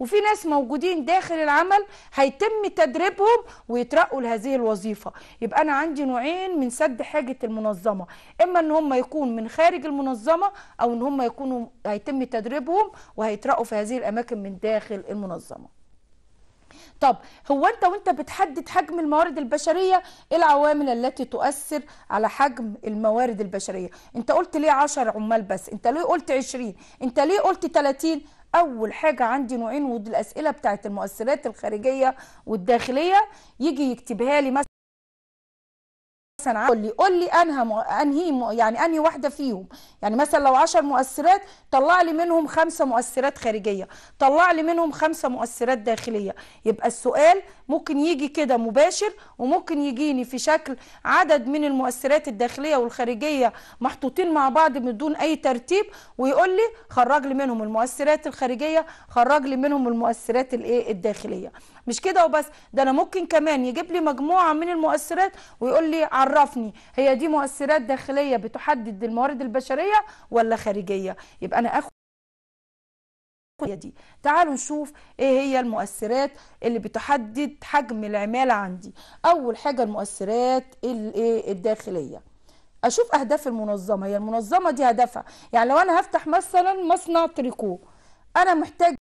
وفي ناس موجودين داخل العمل هيتم تدريبهم ويترقوا لهذه الوظيفه يبقى انا عندي نوعين من سد حاجه المنظمه اما ان هم يكون من خارج المنظمه او ان هم يكونوا هيتم تدريبهم وهيترقوا في هذه الاماكن من داخل المنظمه طب هو انت وانت بتحدد حجم الموارد البشريه ايه العوامل التي تؤثر على حجم الموارد البشريه انت قلت ليه 10 عمال بس انت ليه قلت 20 انت ليه قلت 30 اول حاجه عندي نوعين ودي الاسئله بتاعت المؤثرات الخارجيه والداخليه يجي يكتبها لي مثلا مثلا قول لي قول لي انهى م... انهي م... يعني انهي واحده فيهم يعني مثلا لو 10 مؤثرات طلع لي منهم خمسه مؤثرات خارجيه طلع لي منهم خمسه مؤثرات داخليه يبقى السؤال ممكن يجي كده مباشر وممكن يجيني في شكل عدد من المؤثرات الداخليه والخارجيه محطوطين مع بعض بدون اي ترتيب ويقول لي خرج لي منهم المؤثرات الخارجيه خرج لي منهم المؤثرات الايه الداخليه مش كده وبس ده انا ممكن كمان يجيب لي مجموعه من المؤثرات ويقول لي عرفني هي دي مؤثرات داخليه بتحدد الموارد البشريه ولا خارجيه يبقى انا اخد دي تعالوا نشوف ايه هي المؤثرات اللي بتحدد حجم العمالة عندي اول حاجة المؤثرات إيه الداخلية اشوف اهداف المنظمة هي المنظمة دي هدفها يعني لو انا هفتح مثلا مصنع تريكو انا محتاج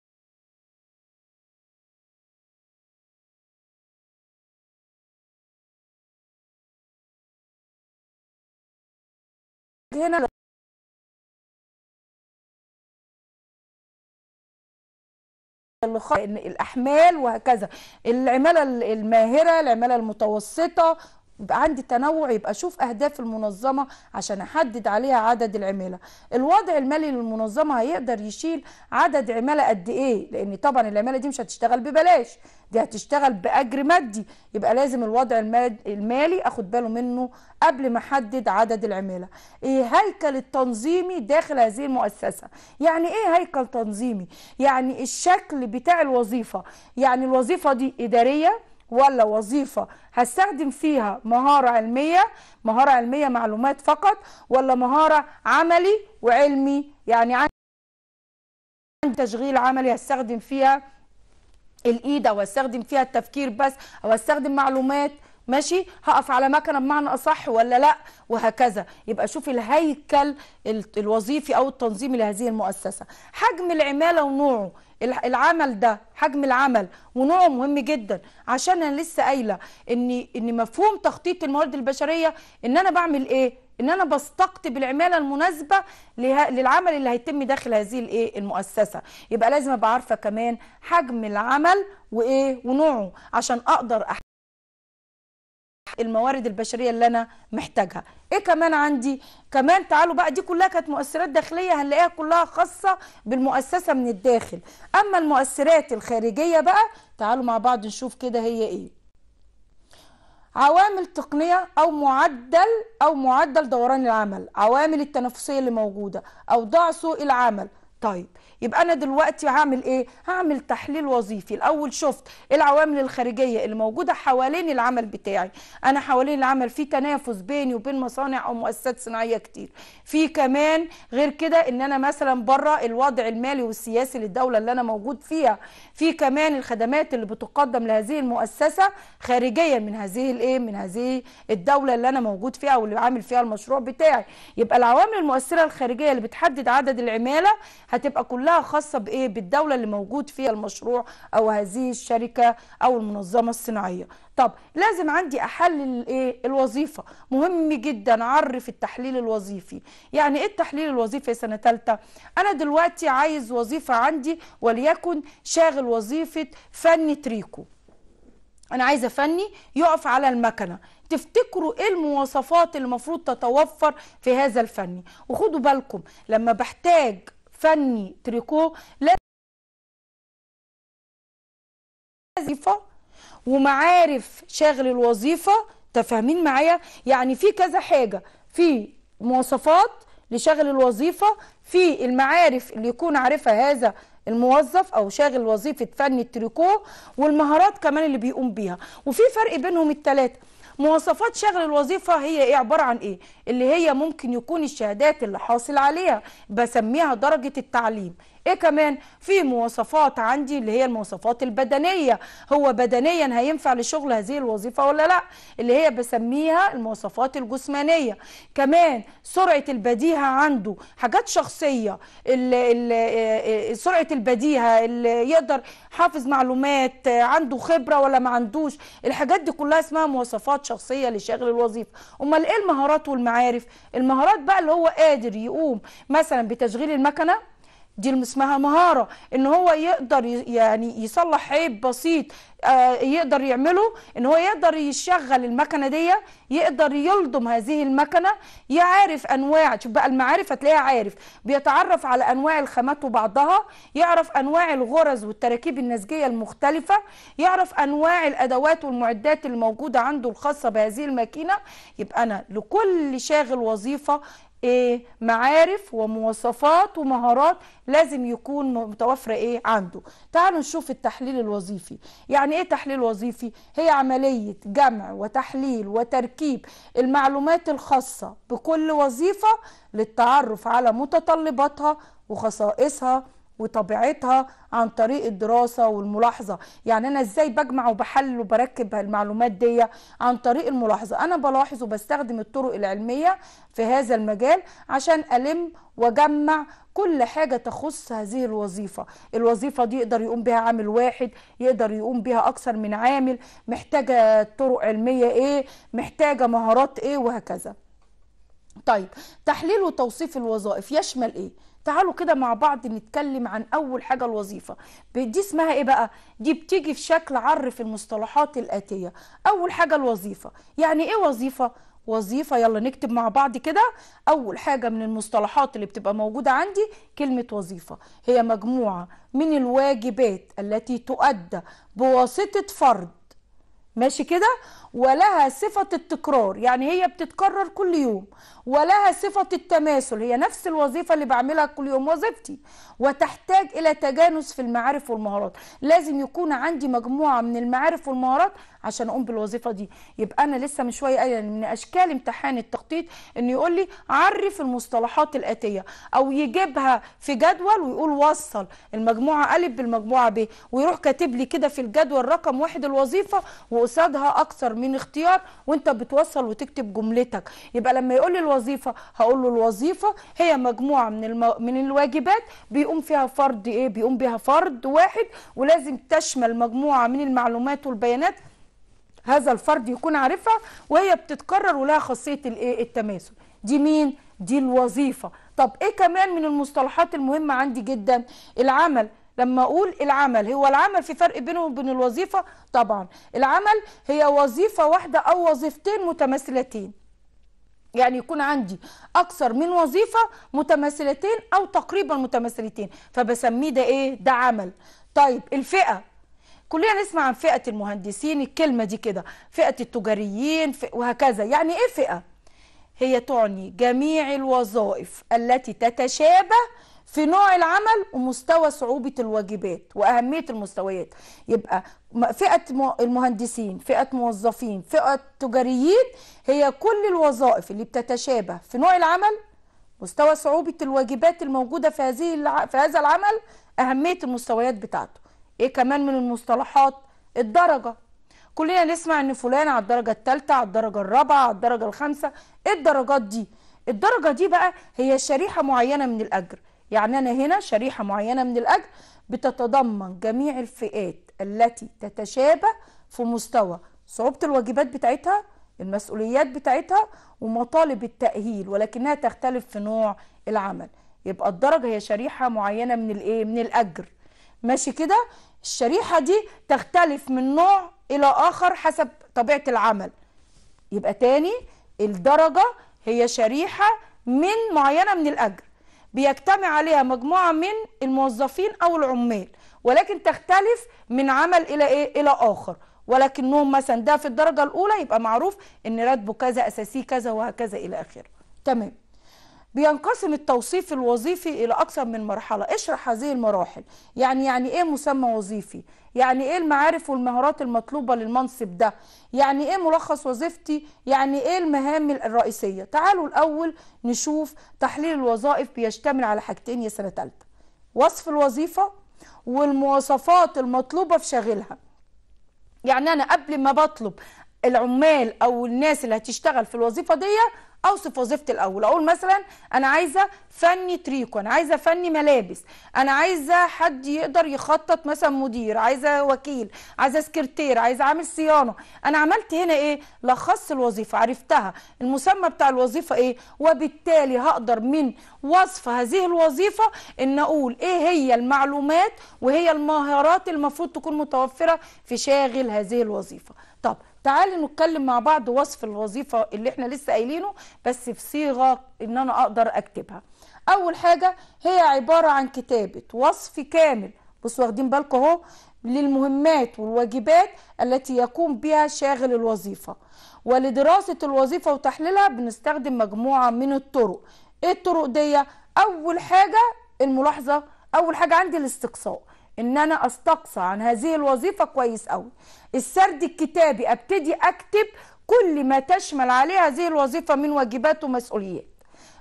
هنا الاحمال وهكذا العماله الماهره العماله المتوسطه يبقى عندي تنوع يبقى اشوف اهداف المنظمه عشان احدد عليها عدد العماله الوضع المالي للمنظمه هيقدر يشيل عدد عماله قد ايه لان طبعا العماله دي مش هتشتغل ببلاش دي هتشتغل باجر مادي يبقى لازم الوضع المالي اخد باله منه قبل ما احدد عدد العماله ايه هيكل التنظيمي داخل هذه المؤسسه يعني ايه هيكل تنظيمي يعني الشكل بتاع الوظيفه يعني الوظيفه دي اداريه ولا وظيفة هستخدم فيها مهارة علمية مهارة علمية معلومات فقط ولا مهارة عملي وعلمي يعني عن تشغيل عملي هستخدم فيها الايد او هستخدم فيها التفكير بس او هستخدم معلومات ماشي هقف على مكنه بمعنى اصح ولا لا وهكذا يبقى شوف الهيكل الوظيفي او التنظيمي لهذه المؤسسه حجم العماله ونوعه العمل ده حجم العمل ونوعه مهم جدا عشان انا لسه قايله ان ان مفهوم تخطيط الموارد البشريه ان انا بعمل ايه ان انا بستقطب العماله المناسبه للعمل اللي هيتم داخل هذه الايه المؤسسه يبقى لازم ابقى عارفه كمان حجم العمل وايه ونوعه عشان اقدر أح الموارد البشريه اللي انا محتاجها ايه كمان عندي كمان تعالوا بقى دي كلها كانت مؤثرات داخليه هنلاقيها كلها خاصه بالمؤسسه من الداخل اما المؤثرات الخارجيه بقى تعالوا مع بعض نشوف كده هي ايه عوامل تقنية أو معدل أو معدل دوران العمل عوامل التنافسية اللي موجودة أوضاع سوق العمل طيب يبقى انا دلوقتي هعمل ايه هعمل تحليل وظيفي الاول شفت إيه العوامل الخارجيه اللي موجوده حوالين العمل بتاعي انا حوالين العمل في تنافس بيني وبين مصانع او مؤسسات صناعيه كتير في كمان غير كده ان انا مثلا بره الوضع المالي والسياسي للدوله اللي انا موجود فيها في كمان الخدمات اللي بتقدم لهذه المؤسسه خارجيا من هذه الايه من هذه الدوله اللي انا موجود فيها واللي عامل فيها المشروع بتاعي يبقى العوامل المؤثره الخارجيه اللي بتحدد عدد العماله هتبقى كلها كلها خاصه بايه بالدوله اللي موجود فيها المشروع او هذه الشركه او المنظمه الصناعيه طب لازم عندي احلل ايه الوظيفه مهم جدا عرف التحليل الوظيفي يعني ايه التحليل الوظيفي يا سنه ثالثه انا دلوقتي عايز وظيفه عندي وليكن شاغل وظيفه فني تريكو انا عايزه فني يقف على المكنه تفتكروا ايه المواصفات اللي المفروض تتوفر في هذا الفني وخدوا بالكم لما بحتاج فني تريكو لازم ومعارف شاغل الوظيفه تفهمين معايا يعني في كذا حاجه في مواصفات لشغل الوظيفه في المعارف اللي يكون عارفها هذا الموظف او شاغل وظيفه فني التريكو والمهارات كمان اللي بيقوم بيها وفي فرق بينهم الثلاثه مواصفات شغل الوظيفه هي ايه عباره عن ايه اللي هي ممكن يكون الشهادات اللي حاصل عليها بسميها درجه التعليم ايه كمان في مواصفات عندي اللي هي المواصفات البدنيه هو بدنيا هينفع لشغل هذه الوظيفه ولا لا اللي هي بسميها المواصفات الجسمانيه كمان سرعه البديهه عنده حاجات شخصيه ال ال آه، آه، سرعه البديهه اللي يقدر حافظ معلومات آه، عنده خبره ولا ما عندوش الحاجات دي كلها اسمها مواصفات شخصيه لشغل الوظيفه امال ايه المهارات والمعارف المهارات بقى اللي هو قادر يقوم مثلا بتشغيل المكنه دي اسمها مهارة ان هو يقدر يعني يصلح عيب بسيط آه، يقدر يعمله ان هو يقدر يشغل المكنة دي يقدر يلضم هذه المكنة يعرف انواع شوف بقى المعارف هتلاقيها عارف بيتعرف على انواع الخامات وبعضها يعرف انواع الغرز والتراكيب النسجية المختلفة يعرف انواع الادوات والمعدات الموجودة عنده الخاصة بهذه الماكينة يبقى انا لكل شاغل وظيفة ايه معارف ومواصفات ومهارات لازم يكون متوفره ايه عنده تعالوا نشوف التحليل الوظيفي يعني ايه تحليل وظيفي هي عمليه جمع وتحليل وتركيب المعلومات الخاصه بكل وظيفه للتعرف على متطلباتها وخصائصها وطبيعتها عن طريق الدراسة والملاحظة يعني أنا إزاي بجمع وبحلل وبركب المعلومات دي عن طريق الملاحظة أنا بلاحظ وبستخدم الطرق العلمية في هذا المجال عشان ألم وجمع كل حاجة تخص هذه الوظيفة الوظيفة دي يقدر يقوم بها عامل واحد يقدر يقوم بها أكثر من عامل محتاجة طرق علمية إيه محتاجة مهارات إيه وهكذا طيب تحليل وتوصيف الوظائف يشمل إيه تعالوا كده مع بعض نتكلم عن اول حاجه الوظيفه دي اسمها ايه بقى دي بتيجي في شكل عرف المصطلحات الاتيه اول حاجه الوظيفه يعني ايه وظيفه وظيفة يلا نكتب مع بعض كده أول حاجة من المصطلحات اللي بتبقى موجودة عندي كلمة وظيفة هي مجموعة من الواجبات التي تؤدى بواسطة فرد ماشي كده ولها صفة التكرار يعني هي بتتكرر كل يوم ولها صفة التماثل هي نفس الوظيفة اللي بعملها كل يوم وظيفتي وتحتاج الى تجانس في المعارف والمهارات لازم يكون عندي مجموعه من المعارف والمهارات عشان اقوم بالوظيفه دي يبقى انا لسه من شويه قايله من اشكال امتحان التخطيط انه يقول لي عرف المصطلحات الاتيه او يجيبها في جدول ويقول وصل المجموعه ا بالمجموعه ب ويروح كاتب لي كده في الجدول رقم واحد الوظيفه وقصادها اكثر من اختيار وانت بتوصل وتكتب جملتك يبقى لما يقول لي الوظيفه هقول له الوظيفه هي مجموعه من المو... من الواجبات بي بيقوم فيها فرد ايه بيقوم بها فرد واحد ولازم تشمل مجموعه من المعلومات والبيانات هذا الفرد يكون عارفها وهي بتتكرر ولها خاصيه الايه التماثل دي مين دي الوظيفه طب ايه كمان من المصطلحات المهمه عندي جدا العمل لما اقول العمل هو العمل في فرق بينه وبين الوظيفه طبعا العمل هي وظيفه واحده او وظيفتين متماثلتين يعني يكون عندي اكثر من وظيفه متماثلتين او تقريبا متماثلتين فبسميه ده ايه ده عمل طيب الفئه كلنا نسمع عن فئه المهندسين الكلمه دي كده فئه التجاريين وهكذا يعني ايه فئه هي تعني جميع الوظائف التي تتشابه في نوع العمل ومستوى صعوبة الواجبات وأهمية المستويات يبقى فئة المهندسين فئة موظفين فئة تجاريين هي كل الوظائف اللي بتتشابه في نوع العمل مستوى صعوبة الواجبات الموجودة في هذه الع... في هذا العمل أهمية المستويات بتاعته إيه كمان من المصطلحات الدرجة كلنا نسمع إن فلان على الدرجة الثالثة على الدرجة الرابعة على الدرجة الخامسة إيه الدرجات دي الدرجة دي بقى هي شريحة معينة من الأجر يعني أنا هنا شريحة معينة من الأجر بتتضمن جميع الفئات التي تتشابه في مستوى صعوبة الواجبات بتاعتها المسؤوليات بتاعتها ومطالب التأهيل ولكنها تختلف في نوع العمل يبقى الدرجة هي شريحة معينة من الإيه؟ من الأجر ماشي كده الشريحة دي تختلف من نوع إلى آخر حسب طبيعة العمل يبقى تاني الدرجة هي شريحة من معينة من الأجر بيجتمع عليها مجموعة من الموظفين أو العمال ولكن تختلف من عمل إلى إيه؟ إلى آخر ولكنهم مثلا ده في الدرجة الأولى يبقى معروف إن راتبه كذا أساسي كذا وهكذا إلى آخره تمام بينقسم التوصيف الوظيفي إلى أكثر من مرحلة اشرح هذه المراحل يعني يعني إيه مسمى وظيفي يعني ايه المعارف والمهارات المطلوبه للمنصب ده يعني ايه ملخص وظيفتي يعني ايه المهام الرئيسيه تعالوا الاول نشوف تحليل الوظائف بيشتمل على حاجتين يا سنه ثالثه وصف الوظيفه والمواصفات المطلوبه في شغلها يعني انا قبل ما بطلب العمال او الناس اللي هتشتغل في الوظيفه دي اوصف وظيفتي الاول اقول مثلا انا عايزه فني تريكو انا عايزه فني ملابس انا عايزه حد يقدر يخطط مثلا مدير عايزه وكيل عايزه سكرتير عايزه عامل صيانه انا عملت هنا ايه لخصت الوظيفه عرفتها المسمى بتاع الوظيفه ايه وبالتالي هقدر من وصف هذه الوظيفه ان اقول ايه هي المعلومات وهي المهارات المفروض تكون متوفره في شاغل هذه الوظيفه تعالي نتكلم مع بعض وصف الوظيفه اللي احنا لسه قايلينه بس في صيغه ان انا اقدر اكتبها اول حاجه هي عباره عن كتابه وصف كامل بصوا واخدين بالكم اهو للمهمات والواجبات التي يقوم بها شاغل الوظيفه ولدراسه الوظيفه وتحليلها بنستخدم مجموعه من الطرق ايه الطرق دي اول حاجه الملاحظه اول حاجه عندي الاستقصاء ان انا استقصى عن هذه الوظيفه كويس قوي السرد الكتابي ابتدي اكتب كل ما تشمل عليه هذه الوظيفه من واجبات ومسؤوليات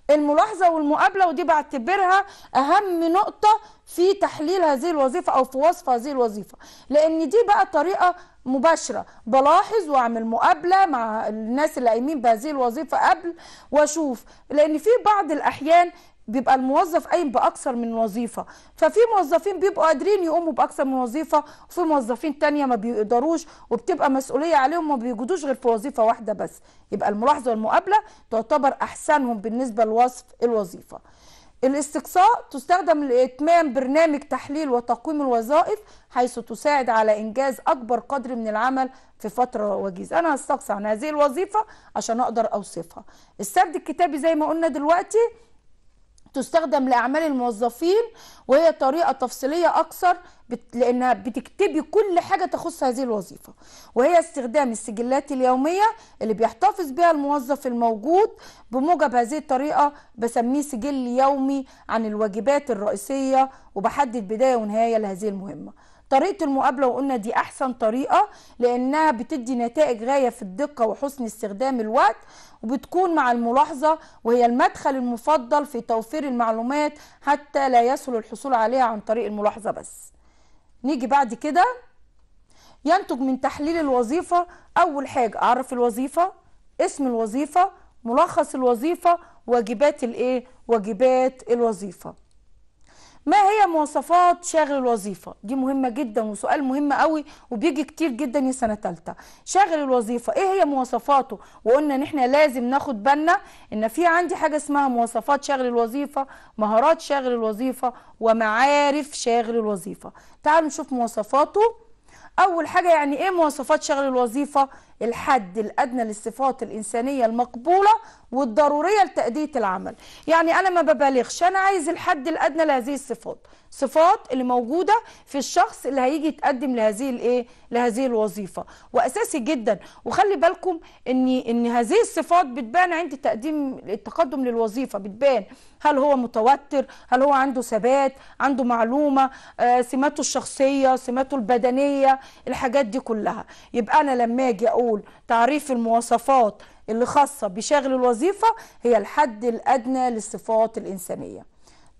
الملاحظه والمقابله ودي بعتبرها اهم نقطه في تحليل هذه الوظيفه او في وصف هذه الوظيفه لان دي بقى طريقه مباشره بلاحظ واعمل مقابله مع الناس اللي قايمين بهذه الوظيفه قبل واشوف لان في بعض الاحيان بيبقى الموظف قايم باكثر من وظيفه ففي موظفين بيبقوا قادرين يقوموا باكثر من وظيفه وفي موظفين تانية ما بيقدروش وبتبقى مسؤوليه عليهم ما بيجودوش غير في وظيفه واحده بس يبقى الملاحظه والمقابله تعتبر احسنهم بالنسبه لوصف الوظيفه الاستقصاء تستخدم لإتمام برنامج تحليل وتقويم الوظائف حيث تساعد على إنجاز أكبر قدر من العمل في فترة وجيزة أنا هستقصى عن هذه الوظيفة عشان أقدر أوصفها السرد الكتابي زي ما قلنا دلوقتي تستخدم لاعمال الموظفين وهي طريقه تفصيليه اكثر بت... لانها بتكتبي كل حاجه تخص هذه الوظيفه وهي استخدام السجلات اليوميه اللي بيحتفظ بها الموظف الموجود بموجب هذه الطريقه بسميه سجل يومي عن الواجبات الرئيسيه وبحدد بدايه ونهايه لهذه المهمه طريقه المقابله وقلنا دي احسن طريقه لانها بتدي نتائج غايه في الدقه وحسن استخدام الوقت وبتكون مع الملاحظه وهي المدخل المفضل في توفير المعلومات حتى لا يسهل الحصول عليها عن طريق الملاحظه بس نيجي بعد كده ينتج من تحليل الوظيفه اول حاجه اعرف الوظيفه اسم الوظيفه ملخص الوظيفه واجبات الايه واجبات الوظيفه ما هي مواصفات شاغل الوظيفه دي مهمه جدا وسؤال مهم قوي وبيجي كتير جدا يا سنه ثالثه شاغل الوظيفه ايه هي مواصفاته وقلنا ان احنا لازم ناخد بالنا ان في عندي حاجه اسمها مواصفات شاغل الوظيفه مهارات شاغل الوظيفه ومعارف شاغل الوظيفه تعالوا نشوف مواصفاته اول حاجه يعني ايه مواصفات شغل الوظيفه الحد الأدنى للصفات الإنسانية المقبولة والضرورية لتأدية العمل يعني أنا ما ببالغش أنا عايز الحد الأدنى لهذه الصفات صفات اللي موجودة في الشخص اللي هيجي يتقدم لهذه الايه لهذه الوظيفة وأساسي جدا وخلي بالكم ان ان هذه الصفات بتبان عند تقديم التقدم للوظيفة بتبان هل هو متوتر هل هو عنده ثبات عنده معلومة آه سماته الشخصية سماته البدنية الحاجات دي كلها يبقى أنا لما أجي بقول تعريف المواصفات اللي خاصة بشغل الوظيفة هي الحد الأدنى للصفات الإنسانية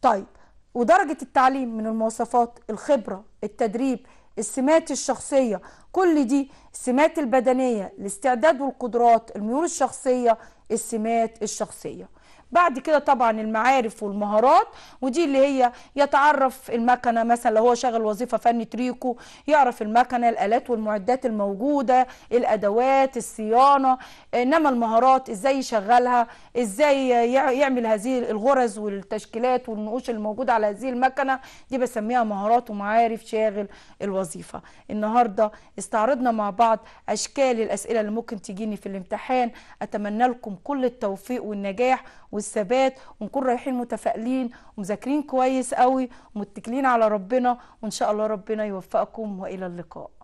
طيب ودرجة التعليم من المواصفات الخبرة التدريب السمات الشخصية كل دي السمات البدنية الاستعداد والقدرات الميول الشخصية السمات الشخصية بعد كده طبعا المعارف والمهارات ودي اللي هي يتعرف المكنه مثلا لو هو شغل وظيفه فني تريكو يعرف المكنه الالات والمعدات الموجوده الادوات الصيانه انما المهارات ازاي يشغلها ازاي يعمل هذه الغرز والتشكيلات والنقوش الموجوده على هذه المكنه دي بسميها مهارات ومعارف شاغل الوظيفه النهارده استعرضنا مع بعض اشكال الاسئله اللي ممكن تجيني في الامتحان اتمنى لكم كل التوفيق والنجاح والثبات ونكون رايحين متفائلين ومذاكرين كويس قوي ومتكلين على ربنا وان شاء الله ربنا يوفقكم والى اللقاء